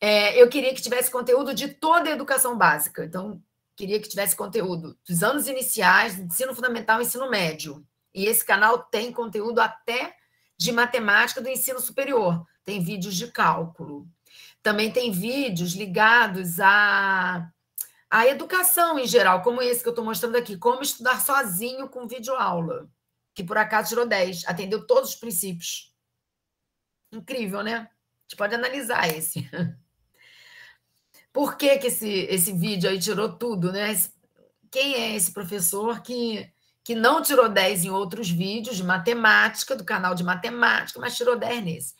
É, eu queria que tivesse conteúdo de toda a educação básica, então queria que tivesse conteúdo dos anos iniciais, ensino fundamental, ensino médio. E esse canal tem conteúdo até de matemática do ensino superior, tem vídeos de cálculo. Também tem vídeos ligados à, à educação em geral, como esse que eu estou mostrando aqui, como estudar sozinho com videoaula, que por acaso tirou 10, atendeu todos os princípios. Incrível, né? A gente pode analisar esse. Por que, que esse, esse vídeo aí tirou tudo, né? Quem é esse professor que que não tirou 10 em outros vídeos de matemática, do canal de matemática, mas tirou 10 nesse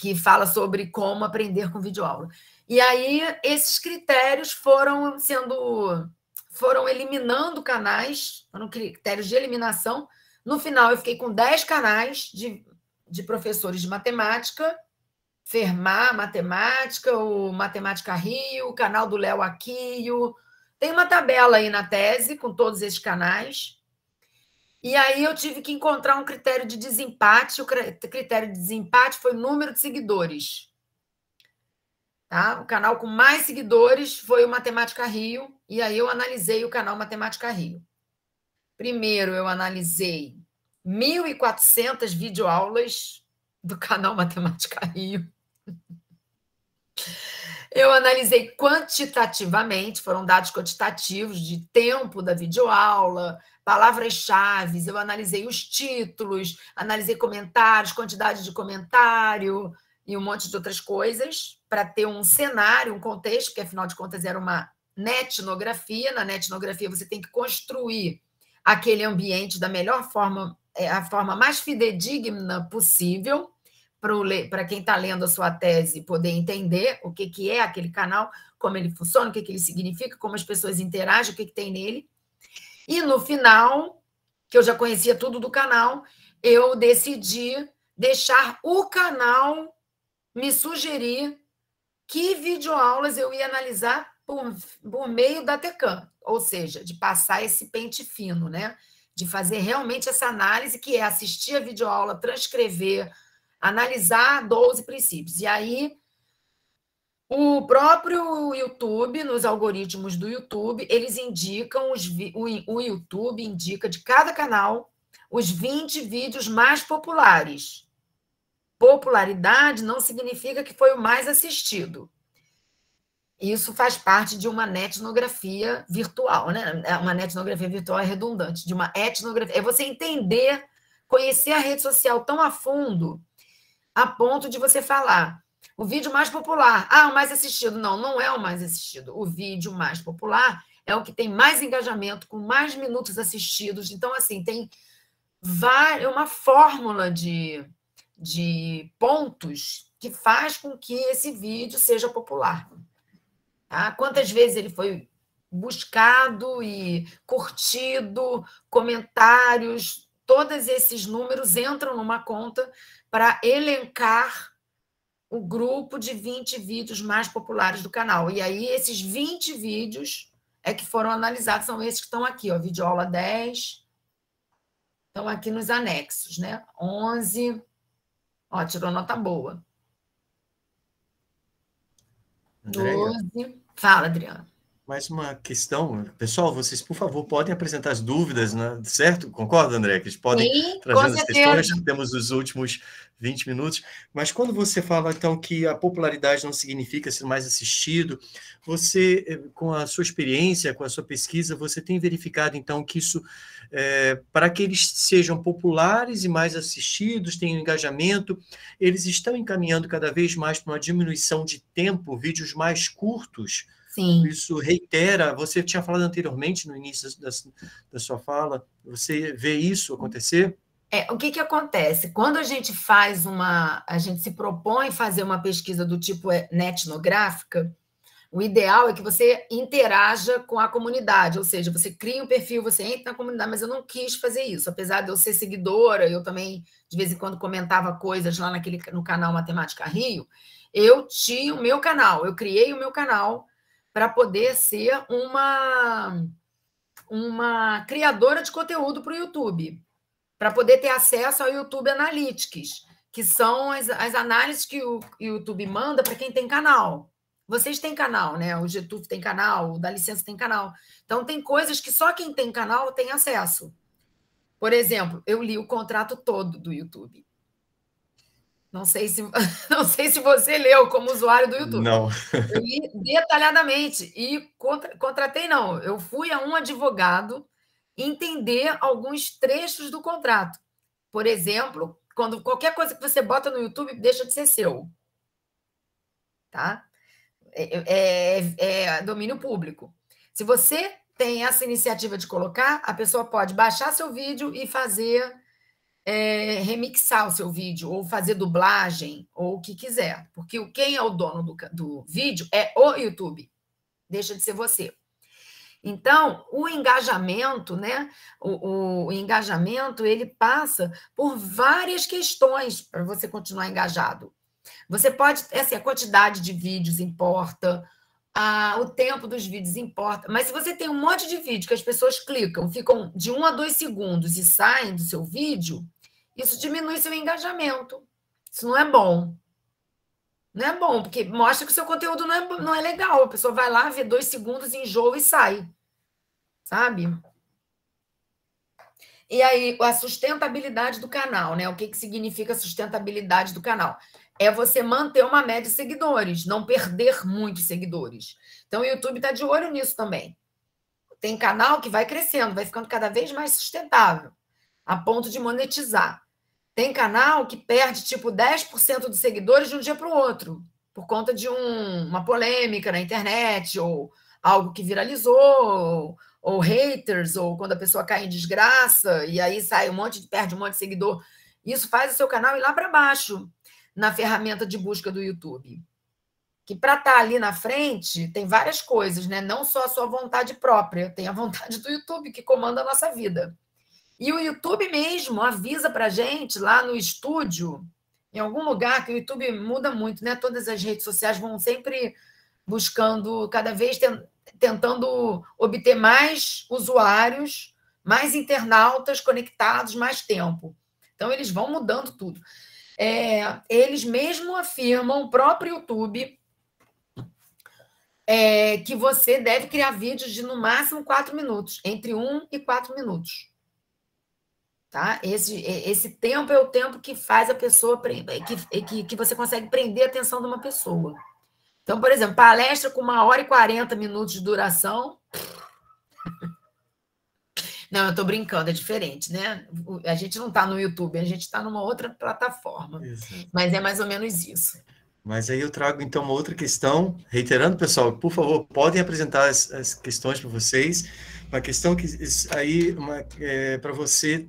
que fala sobre como aprender com videoaula. E aí esses critérios foram sendo foram eliminando canais, foram critérios de eliminação. No final eu fiquei com 10 canais de, de professores de matemática, Fermar Matemática, o Matemática Rio, o canal do Léo Aquio. Tem uma tabela aí na tese com todos esses canais. E aí eu tive que encontrar um critério de desempate. O critério de desempate foi o número de seguidores. Tá? O canal com mais seguidores foi o Matemática Rio, e aí eu analisei o canal Matemática Rio. Primeiro eu analisei 1.400 videoaulas do canal Matemática Rio. Eu analisei quantitativamente, foram dados quantitativos de tempo da videoaula, palavras-chave, eu analisei os títulos, analisei comentários, quantidade de comentário e um monte de outras coisas, para ter um cenário, um contexto, que afinal de contas era uma netnografia. Na netnografia você tem que construir aquele ambiente da melhor forma, é, a forma mais fidedigna possível para quem está lendo a sua tese poder entender o que, que é aquele canal, como ele funciona, o que, que ele significa, como as pessoas interagem, o que, que tem nele. E no final, que eu já conhecia tudo do canal, eu decidi deixar o canal me sugerir que videoaulas eu ia analisar por, por meio da TECAM, ou seja, de passar esse pente fino, né? De fazer realmente essa análise, que é assistir a videoaula, transcrever, analisar 12 princípios. E aí o próprio YouTube, nos algoritmos do YouTube, eles indicam os o, o YouTube indica de cada canal os 20 vídeos mais populares. Popularidade não significa que foi o mais assistido. Isso faz parte de uma netnografia virtual, né? É uma netnografia virtual é redundante, de uma etnografia. É você entender, conhecer a rede social tão a fundo, a ponto de você falar o vídeo mais popular. Ah, o mais assistido. Não, não é o mais assistido. O vídeo mais popular é o que tem mais engajamento, com mais minutos assistidos. Então, assim, tem é uma fórmula de, de pontos que faz com que esse vídeo seja popular. Tá? Quantas vezes ele foi buscado e curtido, comentários, todos esses números entram numa conta para elencar o grupo de 20 vídeos mais populares do canal. E aí, esses 20 vídeos é que foram analisados, são esses que estão aqui, ó, videoaula 10, estão aqui nos anexos, né? 11, ó, tirou nota boa. Andréia. 12, fala, Adriana mais uma questão. Pessoal, vocês, por favor, podem apresentar as dúvidas, né? certo? Concorda, André? Que eles podem Sim, trazer as questões, já temos os últimos 20 minutos. Mas quando você fala, então, que a popularidade não significa ser mais assistido, você, eh, com a sua experiência, com a sua pesquisa, você tem verificado, então, que isso, é, para que eles sejam populares e mais assistidos, tenham engajamento, eles estão encaminhando cada vez mais para uma diminuição de tempo, vídeos mais curtos, Sim. Isso reitera, você tinha falado anteriormente no início da, da sua fala, você vê isso acontecer? É, o que, que acontece? Quando a gente faz uma. A gente se propõe fazer uma pesquisa do tipo é, etnográfica, o ideal é que você interaja com a comunidade, ou seja, você cria um perfil, você entra na comunidade, mas eu não quis fazer isso, apesar de eu ser seguidora, eu também, de vez em quando, comentava coisas lá naquele, no canal Matemática Rio, eu tinha o meu canal, eu criei o meu canal para poder ser uma, uma criadora de conteúdo para o YouTube, para poder ter acesso ao YouTube Analytics, que são as, as análises que o YouTube manda para quem tem canal. Vocês têm canal, né? O YouTube tem canal, o da Licença tem canal. Então, tem coisas que só quem tem canal tem acesso. Por exemplo, eu li o contrato todo do YouTube. Não sei se, não sei se você leu como usuário do YouTube. Não. Eu li detalhadamente e contra, contratei não. Eu fui a um advogado entender alguns trechos do contrato. Por exemplo, quando qualquer coisa que você bota no YouTube deixa de ser seu, tá? É, é, é, é domínio público. Se você tem essa iniciativa de colocar, a pessoa pode baixar seu vídeo e fazer é, remixar o seu vídeo, ou fazer dublagem, ou o que quiser. Porque quem é o dono do, do vídeo é o YouTube. Deixa de ser você. Então, o engajamento, né? O, o, engajamento ele passa por várias questões para você continuar engajado. Você pode, é assim, a quantidade de vídeos importa, ah, o tempo dos vídeos importa. Mas se você tem um monte de vídeo que as pessoas clicam, ficam de um a dois segundos e saem do seu vídeo, isso diminui seu engajamento. Isso não é bom. Não é bom, porque mostra que o seu conteúdo não é, não é legal. A pessoa vai lá, vê dois segundos, enjoa e sai. Sabe? E aí, a sustentabilidade do canal, né? O que, que significa sustentabilidade do canal? é você manter uma média de seguidores, não perder muitos seguidores. Então, o YouTube está de olho nisso também. Tem canal que vai crescendo, vai ficando cada vez mais sustentável, a ponto de monetizar. Tem canal que perde, tipo, 10% dos seguidores de um dia para o outro, por conta de um, uma polêmica na internet, ou algo que viralizou, ou, ou haters, ou quando a pessoa cai em desgraça, e aí sai um monte, perde um monte de seguidor. Isso faz o seu canal ir lá para baixo, na ferramenta de busca do YouTube. Que para estar tá ali na frente tem várias coisas, né? Não só a sua vontade própria, tem a vontade do YouTube que comanda a nossa vida. E o YouTube mesmo avisa para gente lá no estúdio, em algum lugar, que o YouTube muda muito, né? Todas as redes sociais vão sempre buscando, cada vez tentando obter mais usuários, mais internautas conectados, mais tempo. Então, eles vão mudando tudo é, eles mesmo afirmam, o próprio YouTube, é, que você deve criar vídeos de no máximo quatro minutos, entre um e quatro minutos. Tá? Esse, é, esse tempo é o tempo que faz a pessoa é, que, é, que, que você consegue prender a atenção de uma pessoa. Então, por exemplo, palestra com uma hora e quarenta minutos de duração. Não, eu estou brincando, é diferente, né? A gente não está no YouTube, a gente está numa outra plataforma. Mas é mais ou menos isso. Mas aí eu trago então uma outra questão, reiterando, pessoal, por favor, podem apresentar as, as questões para vocês. Uma questão que aí é, para você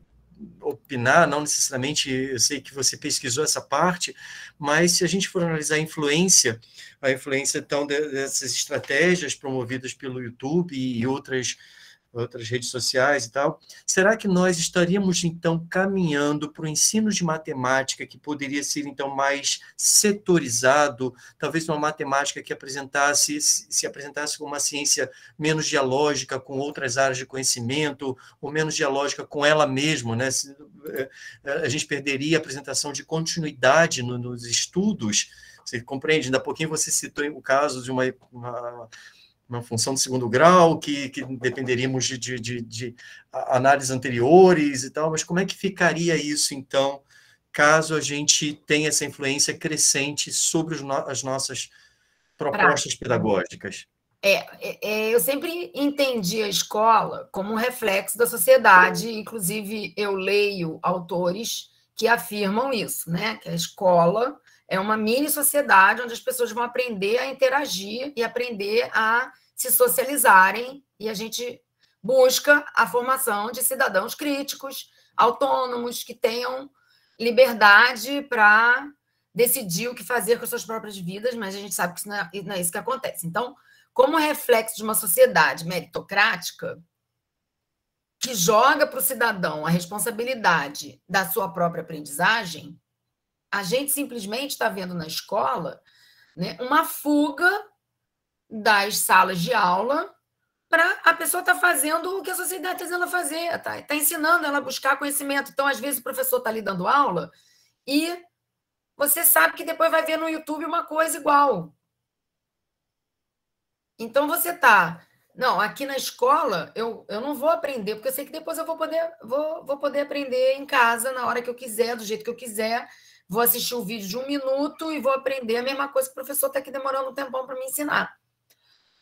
opinar, não necessariamente, eu sei que você pesquisou essa parte, mas se a gente for analisar a influência, a influência então dessas estratégias promovidas pelo YouTube e outras outras redes sociais e tal, será que nós estaríamos então caminhando para o ensino de matemática que poderia ser então mais setorizado, talvez uma matemática que apresentasse se apresentasse como uma ciência menos dialógica com outras áreas de conhecimento, ou menos dialógica com ela mesma, né? Eh, a gente perderia a apresentação de continuidade nos estudos. Você compreende? Da pouquinho você citou o caso de uma, uma uma função de segundo grau, que, que dependeríamos de, de, de, de análises anteriores e tal, mas como é que ficaria isso, então, caso a gente tenha essa influência crescente sobre no, as nossas propostas pedagógicas? É, é, é, eu sempre entendi a escola como um reflexo da sociedade, inclusive eu leio autores que afirmam isso, né? Que a escola é uma mini sociedade onde as pessoas vão aprender a interagir e aprender a se socializarem e a gente busca a formação de cidadãos críticos, autônomos, que tenham liberdade para decidir o que fazer com suas próprias vidas, mas a gente sabe que isso não é, não é isso que acontece. Então, como reflexo de uma sociedade meritocrática, que joga para o cidadão a responsabilidade da sua própria aprendizagem, a gente simplesmente está vendo na escola né, uma fuga das salas de aula para a pessoa estar tá fazendo o que a sociedade está dizendo ela fazer, está tá ensinando ela a buscar conhecimento. Então, às vezes, o professor está lhe dando aula e você sabe que depois vai ver no YouTube uma coisa igual. Então, você está. Não, aqui na escola eu, eu não vou aprender, porque eu sei que depois eu vou poder, vou, vou poder aprender em casa, na hora que eu quiser, do jeito que eu quiser. Vou assistir o um vídeo de um minuto e vou aprender a mesma coisa que o professor está aqui demorando um tempão para me ensinar.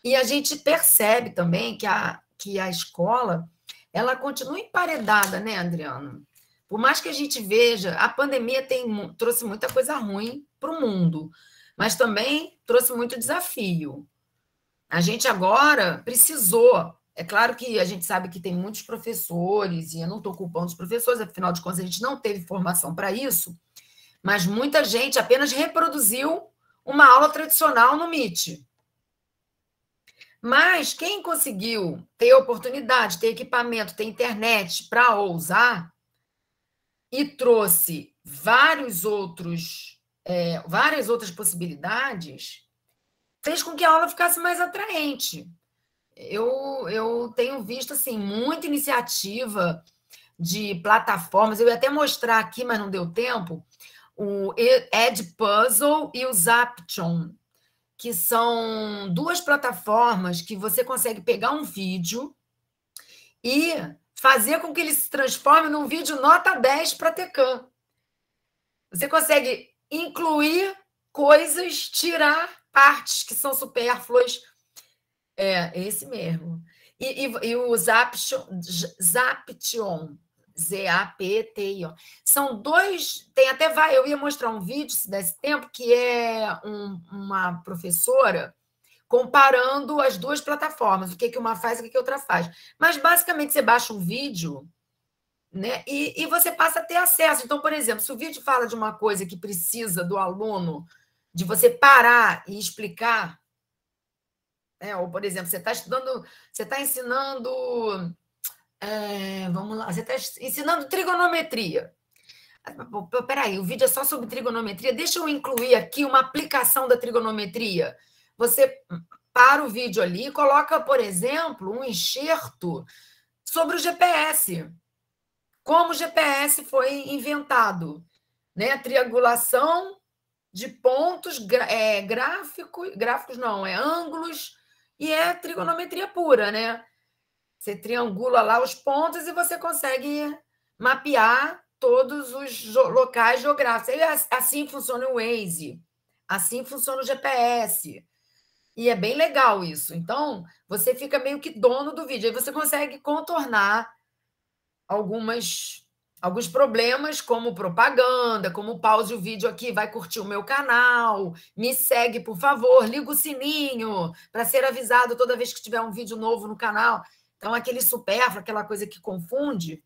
E a gente percebe também que a, que a escola ela continua emparedada, né, Adriano? Por mais que a gente veja, a pandemia tem, trouxe muita coisa ruim para o mundo, mas também trouxe muito desafio. A gente agora precisou. É claro que a gente sabe que tem muitos professores, e eu não estou culpando os professores, afinal de contas, a gente não teve formação para isso, mas muita gente apenas reproduziu uma aula tradicional no MIT. Mas quem conseguiu ter oportunidade, ter equipamento, ter internet para ousar e trouxe vários outros, é, várias outras possibilidades, fez com que a aula ficasse mais atraente. Eu, eu tenho visto assim muita iniciativa de plataformas. Eu ia até mostrar aqui, mas não deu tempo. O Ed Puzzle e o Zaption, que são duas plataformas que você consegue pegar um vídeo e fazer com que ele se transforme num vídeo nota 10 para Tecan. Você consegue incluir coisas, tirar partes que são supérfluas. É, esse mesmo. E, e, e o Zaption, Zaption z a p t i São dois. Tem até vai. Eu ia mostrar um vídeo, se desse tempo, que é um, uma professora comparando as duas plataformas, o que, é que uma faz e o que, é que outra faz. Mas basicamente você baixa um vídeo né, e, e você passa a ter acesso. Então, por exemplo, se o vídeo fala de uma coisa que precisa do aluno, de você parar e explicar, né, ou, por exemplo, você está estudando, você está ensinando é, vamos lá, você está ensinando trigonometria. Peraí, o vídeo é só sobre trigonometria. Deixa eu incluir aqui uma aplicação da trigonometria. Você para o vídeo ali e coloca, por exemplo, um enxerto sobre o GPS. Como o GPS foi inventado. Né? A triangulação de pontos é, gráficos, gráficos não, é ângulos, e é trigonometria pura, né? Você triangula lá os pontos e você consegue mapear todos os locais geográficos. assim funciona o Waze, assim funciona o GPS. E é bem legal isso. Então, você fica meio que dono do vídeo. Aí você consegue contornar algumas alguns problemas como propaganda, como pause o vídeo aqui, vai curtir o meu canal, me segue, por favor, liga o sininho para ser avisado toda vez que tiver um vídeo novo no canal. Então, aquele supérfluo, aquela coisa que confunde,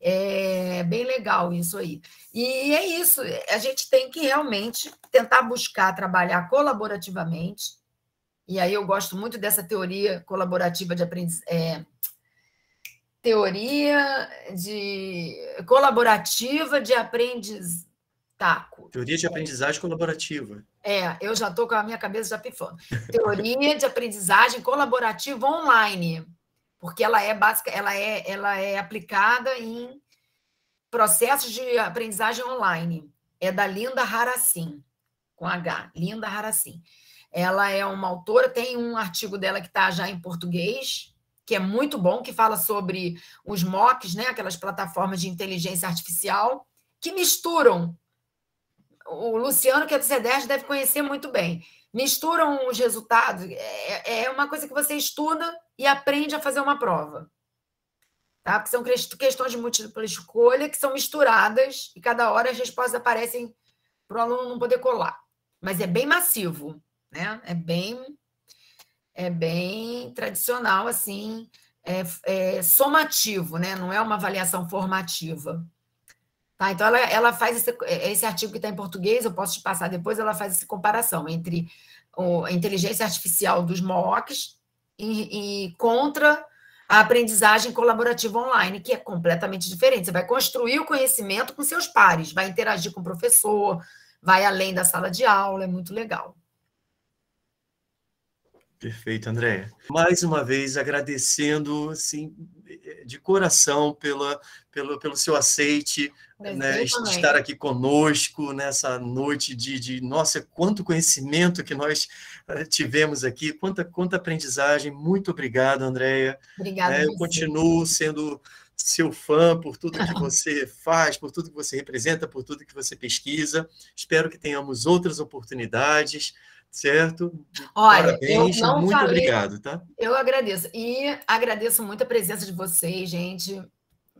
é bem legal isso aí. E é isso, a gente tem que realmente tentar buscar trabalhar colaborativamente. E aí eu gosto muito dessa teoria colaborativa de aprendizagem. É, teoria de colaborativa de aprendiz taco. Teoria de aprendizagem colaborativa. É, eu já estou com a minha cabeça já pifando. Teoria de aprendizagem colaborativa online porque ela é básica, ela é, ela é aplicada em processos de aprendizagem online. É da Linda Harassim, com H, Linda Harassim. Ela é uma autora, tem um artigo dela que está já em português, que é muito bom, que fala sobre os Mocs, né, aquelas plataformas de inteligência artificial, que misturam. O Luciano, que é do CEDES, deve conhecer muito bem misturam os resultados. É, é, é uma coisa que você estuda e aprende a fazer uma prova. Tá? Porque são questões de múltipla escolha que são misturadas e cada hora as respostas aparecem para o aluno não poder colar. Mas é bem massivo, né? É bem, é bem tradicional, assim, é, é somativo, né? Não é uma avaliação formativa. Tá? Então, ela, ela faz esse, é, é esse artigo que está em português, eu posso te passar depois, ela faz essa comparação entre o, a inteligência artificial dos MOOCs e, e contra a aprendizagem colaborativa online, que é completamente diferente. Você vai construir o conhecimento com seus pares, vai interagir com o professor, vai além da sala de aula, é muito legal. Perfeito, Andréia. Mais uma vez agradecendo, assim, de coração pela, pelo, pelo seu aceite, né, estar aqui conosco nessa noite de, de, nossa, quanto conhecimento que nós eh, tivemos aqui, quanta, quanta aprendizagem. Muito obrigado, Andréia. Obrigada. É, eu continuo sendo seu fã por tudo que você faz, por tudo que você representa, por tudo que você pesquisa. Espero que tenhamos outras oportunidades certo? Olha, Parabéns, muito falei, obrigado, tá? Eu agradeço. E agradeço muito a presença de vocês, gente.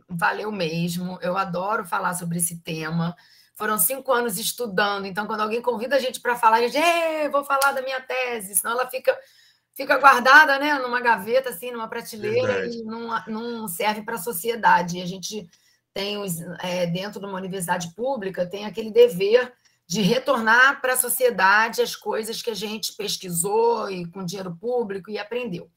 Valeu mesmo. Eu adoro falar sobre esse tema. Foram cinco anos estudando, então quando alguém convida a gente para falar, a gente, vou falar da minha tese, senão ela fica fica guardada, né, numa gaveta assim, numa prateleira Verdade. e não, não serve para a sociedade. A gente tem os, é, dentro de uma universidade pública tem aquele dever de retornar para a sociedade as coisas que a gente pesquisou e com dinheiro público e aprendeu.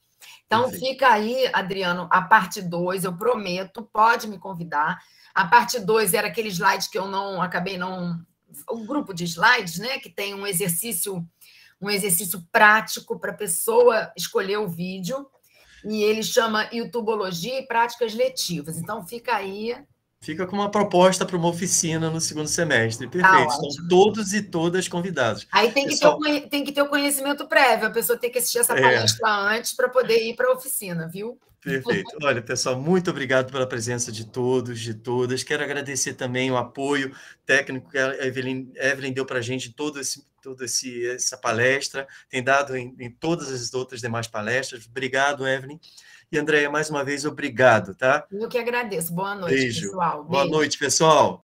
Então, fica aí, Adriano, a parte 2, eu prometo, pode me convidar. A parte 2 era aquele slide que eu não acabei não. O grupo de slides, né? Que tem um exercício, um exercício prático para a pessoa escolher o vídeo. E ele chama Youtubeologia e Práticas Letivas. Então, fica aí Fica com uma proposta para uma oficina no segundo semestre. Tá Perfeito. Tá Estão todos e todas convidados. Aí tem que, Pessoal... ter, o, tem que ter o conhecimento prévio, a pessoa tem que assistir essa é. palestra é. antes para poder ir para a oficina, viu? Perfeito. Olha, pessoal, muito obrigado pela presença de todos, de todas. Quero agradecer também o apoio técnico que a Evelyn, Evelyn deu para a gente em esse, todo esse essa palestra, tem dado em, em todas as outras demais palestras. Obrigado, Evelyn. E, Andréia, mais uma vez, obrigado, tá? Eu que agradeço. Boa noite, Beijo. pessoal. Beijo. Boa noite, pessoal.